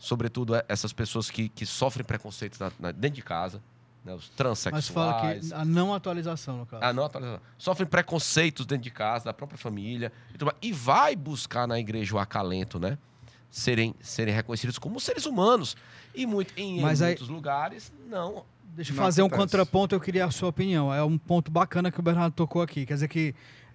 sobretudo essas pessoas que, que sofrem preconceito na, na, dentro de casa, né, os transexuais. Mas fala que a não atualização, no caso. A não atualização. Sofrem preconceitos dentro de casa, da própria família. E vai buscar na igreja o acalento, né? Serem, serem reconhecidos como seres humanos. E muito, em, Mas em aí... muitos lugares, não. Deixa eu fazer acontece. um contraponto, eu queria a sua opinião. É um ponto bacana que o Bernardo tocou aqui. Quer dizer que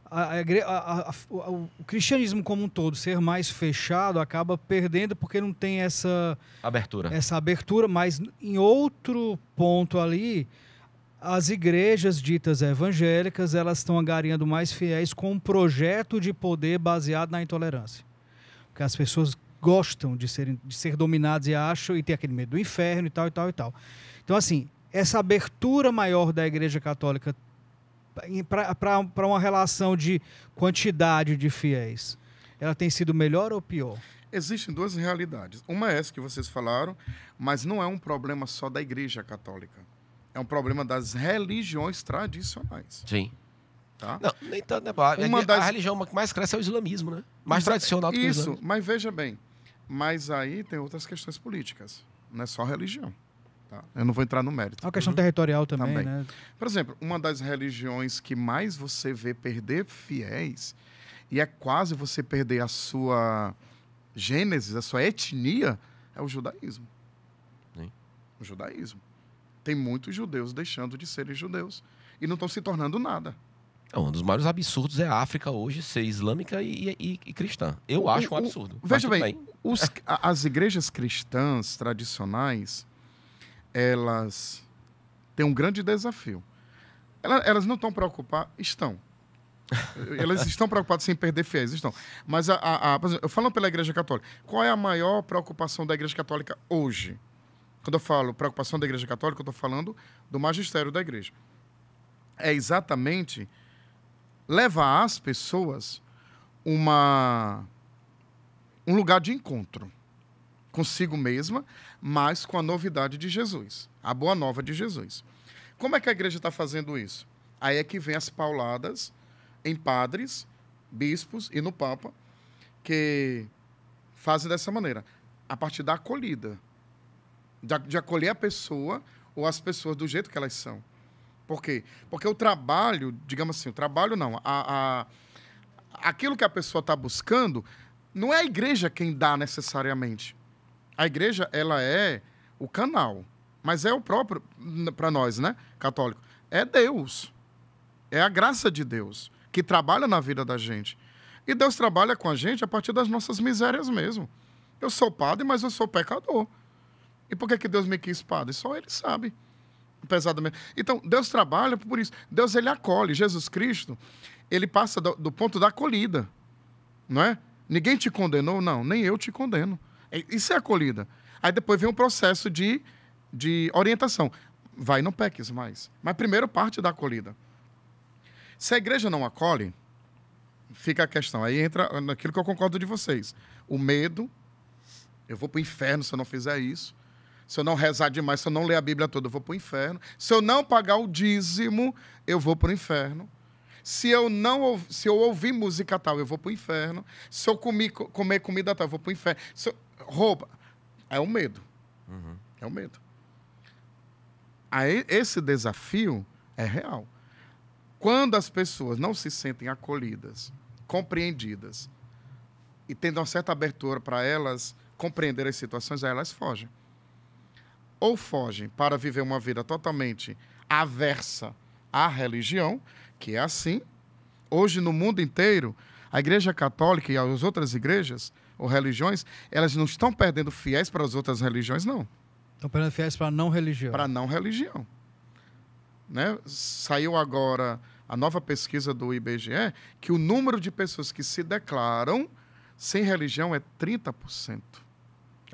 a, a, a, o cristianismo como um todo ser mais fechado acaba perdendo porque não tem essa abertura. Essa abertura, mas em outro ponto ali, as igrejas ditas evangélicas elas estão agarrando mais fiéis com um projeto de poder baseado na intolerância, porque as pessoas gostam de ser, de ser dominadas e acham e tem aquele medo do inferno e tal e tal e tal. Então assim essa abertura maior da Igreja Católica para uma relação de quantidade de fiéis, ela tem sido melhor ou pior? Existem duas realidades. Uma é essa que vocês falaram, mas não é um problema só da Igreja Católica. É um problema das religiões tradicionais. Sim. Tá? Não, nem tanto, né? Uma a, das... a religião que mais cresce é o islamismo, né? Mais tradicional do Isso, que o islamismo. mas veja bem. Mas aí tem outras questões políticas. Não é só religião. Tá? Eu não vou entrar no mérito. É uma questão uhum. territorial também, também, né? Por exemplo, uma das religiões que mais você vê perder fiéis, e é quase você perder a sua gênese, a sua etnia, é o judaísmo. O judaísmo. Tem muitos judeus deixando de serem judeus e não estão se tornando nada. É, um dos maiores absurdos é a África hoje ser islâmica e, e, e cristã. Eu o, acho um absurdo. O, veja bem, bem. Os, as igrejas cristãs tradicionais elas têm um grande desafio. Elas, elas não estão preocupadas, <laughs> estão. elas estão preocupadas sem perder fiéis, estão. Mas a, a, a, eu falo pela Igreja Católica, qual é a maior preocupação da Igreja Católica hoje? Quando eu falo preocupação da Igreja Católica, eu estou falando do magistério da Igreja. É exatamente levar às pessoas uma um lugar de encontro consigo mesma, mas com a novidade de Jesus, a boa nova de Jesus. Como é que a igreja está fazendo isso? Aí é que vem as pauladas em padres, bispos e no Papa, que fazem dessa maneira, a partir da acolhida, de acolher a pessoa ou as pessoas do jeito que elas são. Por quê? Porque o trabalho, digamos assim, o trabalho não, a, a aquilo que a pessoa está buscando, não é a igreja quem dá necessariamente a igreja ela é o canal, mas é o próprio para nós, né, católico. É Deus. É a graça de Deus que trabalha na vida da gente. E Deus trabalha com a gente a partir das nossas misérias mesmo. Eu sou padre, mas eu sou pecador. E por que, que Deus me quis padre? Só ele sabe. Pesadamente. Então, Deus trabalha por isso. Deus ele acolhe. Jesus Cristo, ele passa do, do ponto da acolhida. Não é? Ninguém te condenou? Não, nem eu te condeno. É, isso é acolhida. Aí depois vem um processo de, de orientação. Vai, não peques mais. Mas primeiro parte da acolhida. Se a igreja não acolhe, fica a questão. Aí entra naquilo que eu concordo de vocês. O medo. Eu vou para o inferno se eu não fizer isso. Se eu não rezar demais, se eu não ler a Bíblia toda, eu vou para o inferno. Se eu não pagar o dízimo, eu vou para o inferno. Se eu não se eu ouvir música tal, eu vou para o inferno. Se eu comi, comer comida tal, eu vou para o inferno. Eu, rouba. É o um medo. Uhum. É o um medo. Aí, esse desafio é real. Quando as pessoas não se sentem acolhidas, compreendidas, e tendo uma certa abertura para elas compreenderem as situações, aí elas fogem. Ou fogem para viver uma vida totalmente aversa à religião, que é assim. Hoje, no mundo inteiro, a Igreja Católica e as outras igrejas ou religiões, elas não estão perdendo fiéis para as outras religiões, não. Estão perdendo fiéis para a não religião. Para a não religião. Né? Saiu agora a nova pesquisa do IBGE que o número de pessoas que se declaram sem religião é 30%.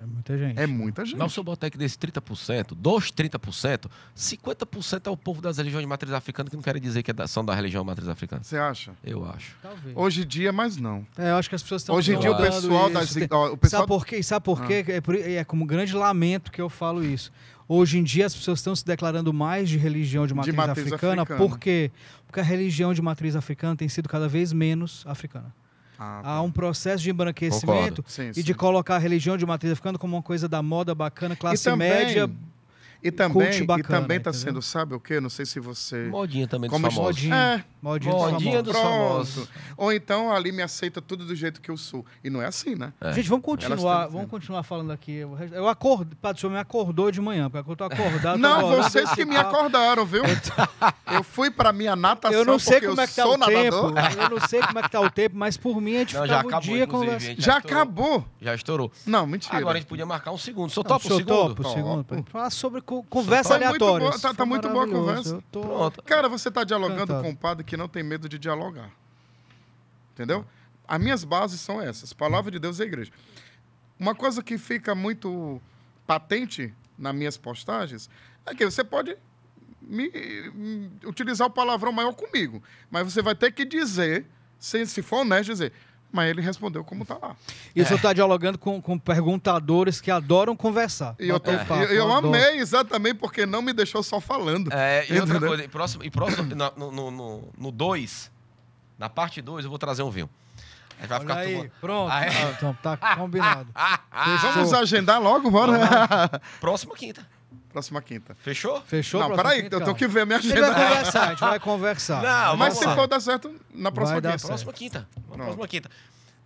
É muita gente. É muita gente. Não, se eu botar aqui desse 30%, dos 30%, 50% é o povo das religiões de matriz africana que não querem dizer que é são da religião de matriz africana. Você acha? Eu acho. Talvez. Hoje em dia, mas não. É, eu acho que as pessoas estão Hoje em dia o pessoal isso. das... o pessoal... Sabe por quê? Sabe por quê? Ah. É, por, é como grande lamento que eu falo isso. Hoje em dia as pessoas estão se declarando mais de religião de matriz, de matriz africana, africana. Por quê? Porque a religião de matriz africana tem sido cada vez menos africana ah, tá. a um processo de embranquecimento sim, e sim. de colocar a religião de matriz ficando como uma coisa da moda bacana, classe também, média, e também, bacana, e também tá sendo, sabe o quê? Não sei se você. Modinha também Como dos famosos. Modinha. É. Modinha, Modinha dos, famosos. Ou então ali me aceita tudo do jeito que eu sou. E não é assim, né? É. Gente, vamos continuar, vamos continuar falando aqui. Eu acordo, Padre, o senhor me acordou de manhã, porque eu tô acordado. não, tô vocês que me acordaram, viu? eu fui pra minha natação. Eu não sei como é que tá o nadador. tempo. Eu não sei como é que tá o tempo, mas por mim a gente não, já acabou, dia conversa. Já, já acabou. Já estourou. Não, mentira. Agora a gente podia marcar um segundo. Só topa o segundo. Topo, o segundo. Falar sobre conversa tá aleatória. Muito boa, tá, tá muito boa a conversa. Tô... Pronto. Cara, você tá dialogando Cantado. com um padre que não tem medo de dialogar. Entendeu? Tá. As minhas bases são essas. Palavra de Deus e é igreja. Uma coisa que fica muito patente nas minhas postagens é que você pode me, utilizar o palavrão maior comigo, mas você vai ter que dizer, se for honesto, dizer mas ele respondeu como está lá. E o senhor está dialogando com, com, perguntadores que adoram conversar. E eu, tô, é. papo, eu, eu amei exatamente porque não me deixou só falando. É, e outra coisa, e próximo, e próximo no 2, na parte 2, eu vou trazer um vinho. Aí vai ficar aí, tudo... pronto. Aí. Ah, então, tá <laughs> combinado. Ah, ah, Fechou. Vamos agendar logo, bora. Próximo quinta. Próxima quinta. Fechou? Fechou? Não, peraí, eu tenho que ver a minha agenda. A gente vai conversar, a gente vai conversar. Não, Mas se for dar certo, na próxima quinta. Certo. Próxima quinta. Na próxima quinta.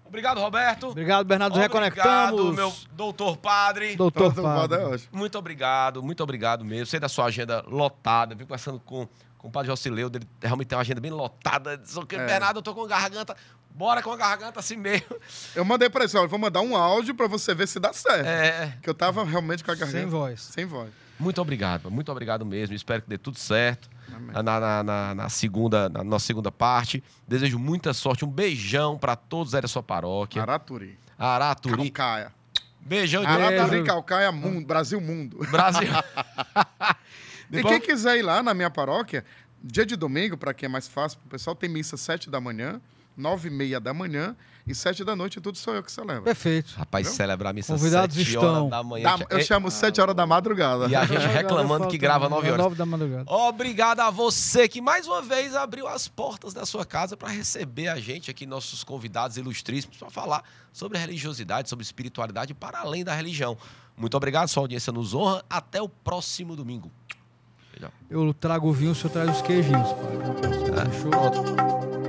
Obrigado, Roberto. Obrigado, Bernardo. Obrigado, Reconectamos. meu doutor padre. Doutor, doutor padre. padre. É muito obrigado, muito obrigado mesmo. Sei da sua agenda lotada. Vim conversando com, com o padre Jocileu, ele realmente tem uma agenda bem lotada. Só que, é. Bernardo, eu tô com garganta. Bora com a garganta assim mesmo. Eu mandei pra ele, eu assim, vou mandar um áudio pra você ver se dá certo. É. Que eu tava realmente com a garganta. Sem voz. Sem voz. Muito obrigado, muito obrigado mesmo. Espero que dê tudo certo na, na, na, na, segunda, na nossa segunda parte. Desejo muita sorte, um beijão para todos da sua paróquia. Araturi. Araturi. Calcaia. Beijão de Araturi, Calcaia, mundo, Brasil Mundo. Brasil. <laughs> e quem quiser ir lá na minha paróquia, dia de domingo, para quem é mais fácil o pessoal, tem missa às sete da manhã nove e meia da manhã e sete da noite, tudo sou eu que celebro. Perfeito. Rapaz, Entendeu? celebrar a missa Convidados sete estão. horas da manhã. Da, eu chamo ah, sete horas da madrugada. E a gente <laughs> reclamando que grava nove horas. Nove da madrugada. Obrigado a você que mais uma vez abriu as portas da sua casa para receber a gente aqui, nossos convidados ilustríssimos, para falar sobre religiosidade, sobre espiritualidade para além da religião. Muito obrigado, sua audiência nos honra. Até o próximo domingo. Eu trago o vinho, o senhor traz os queijinhos. Pai. É. Pronto.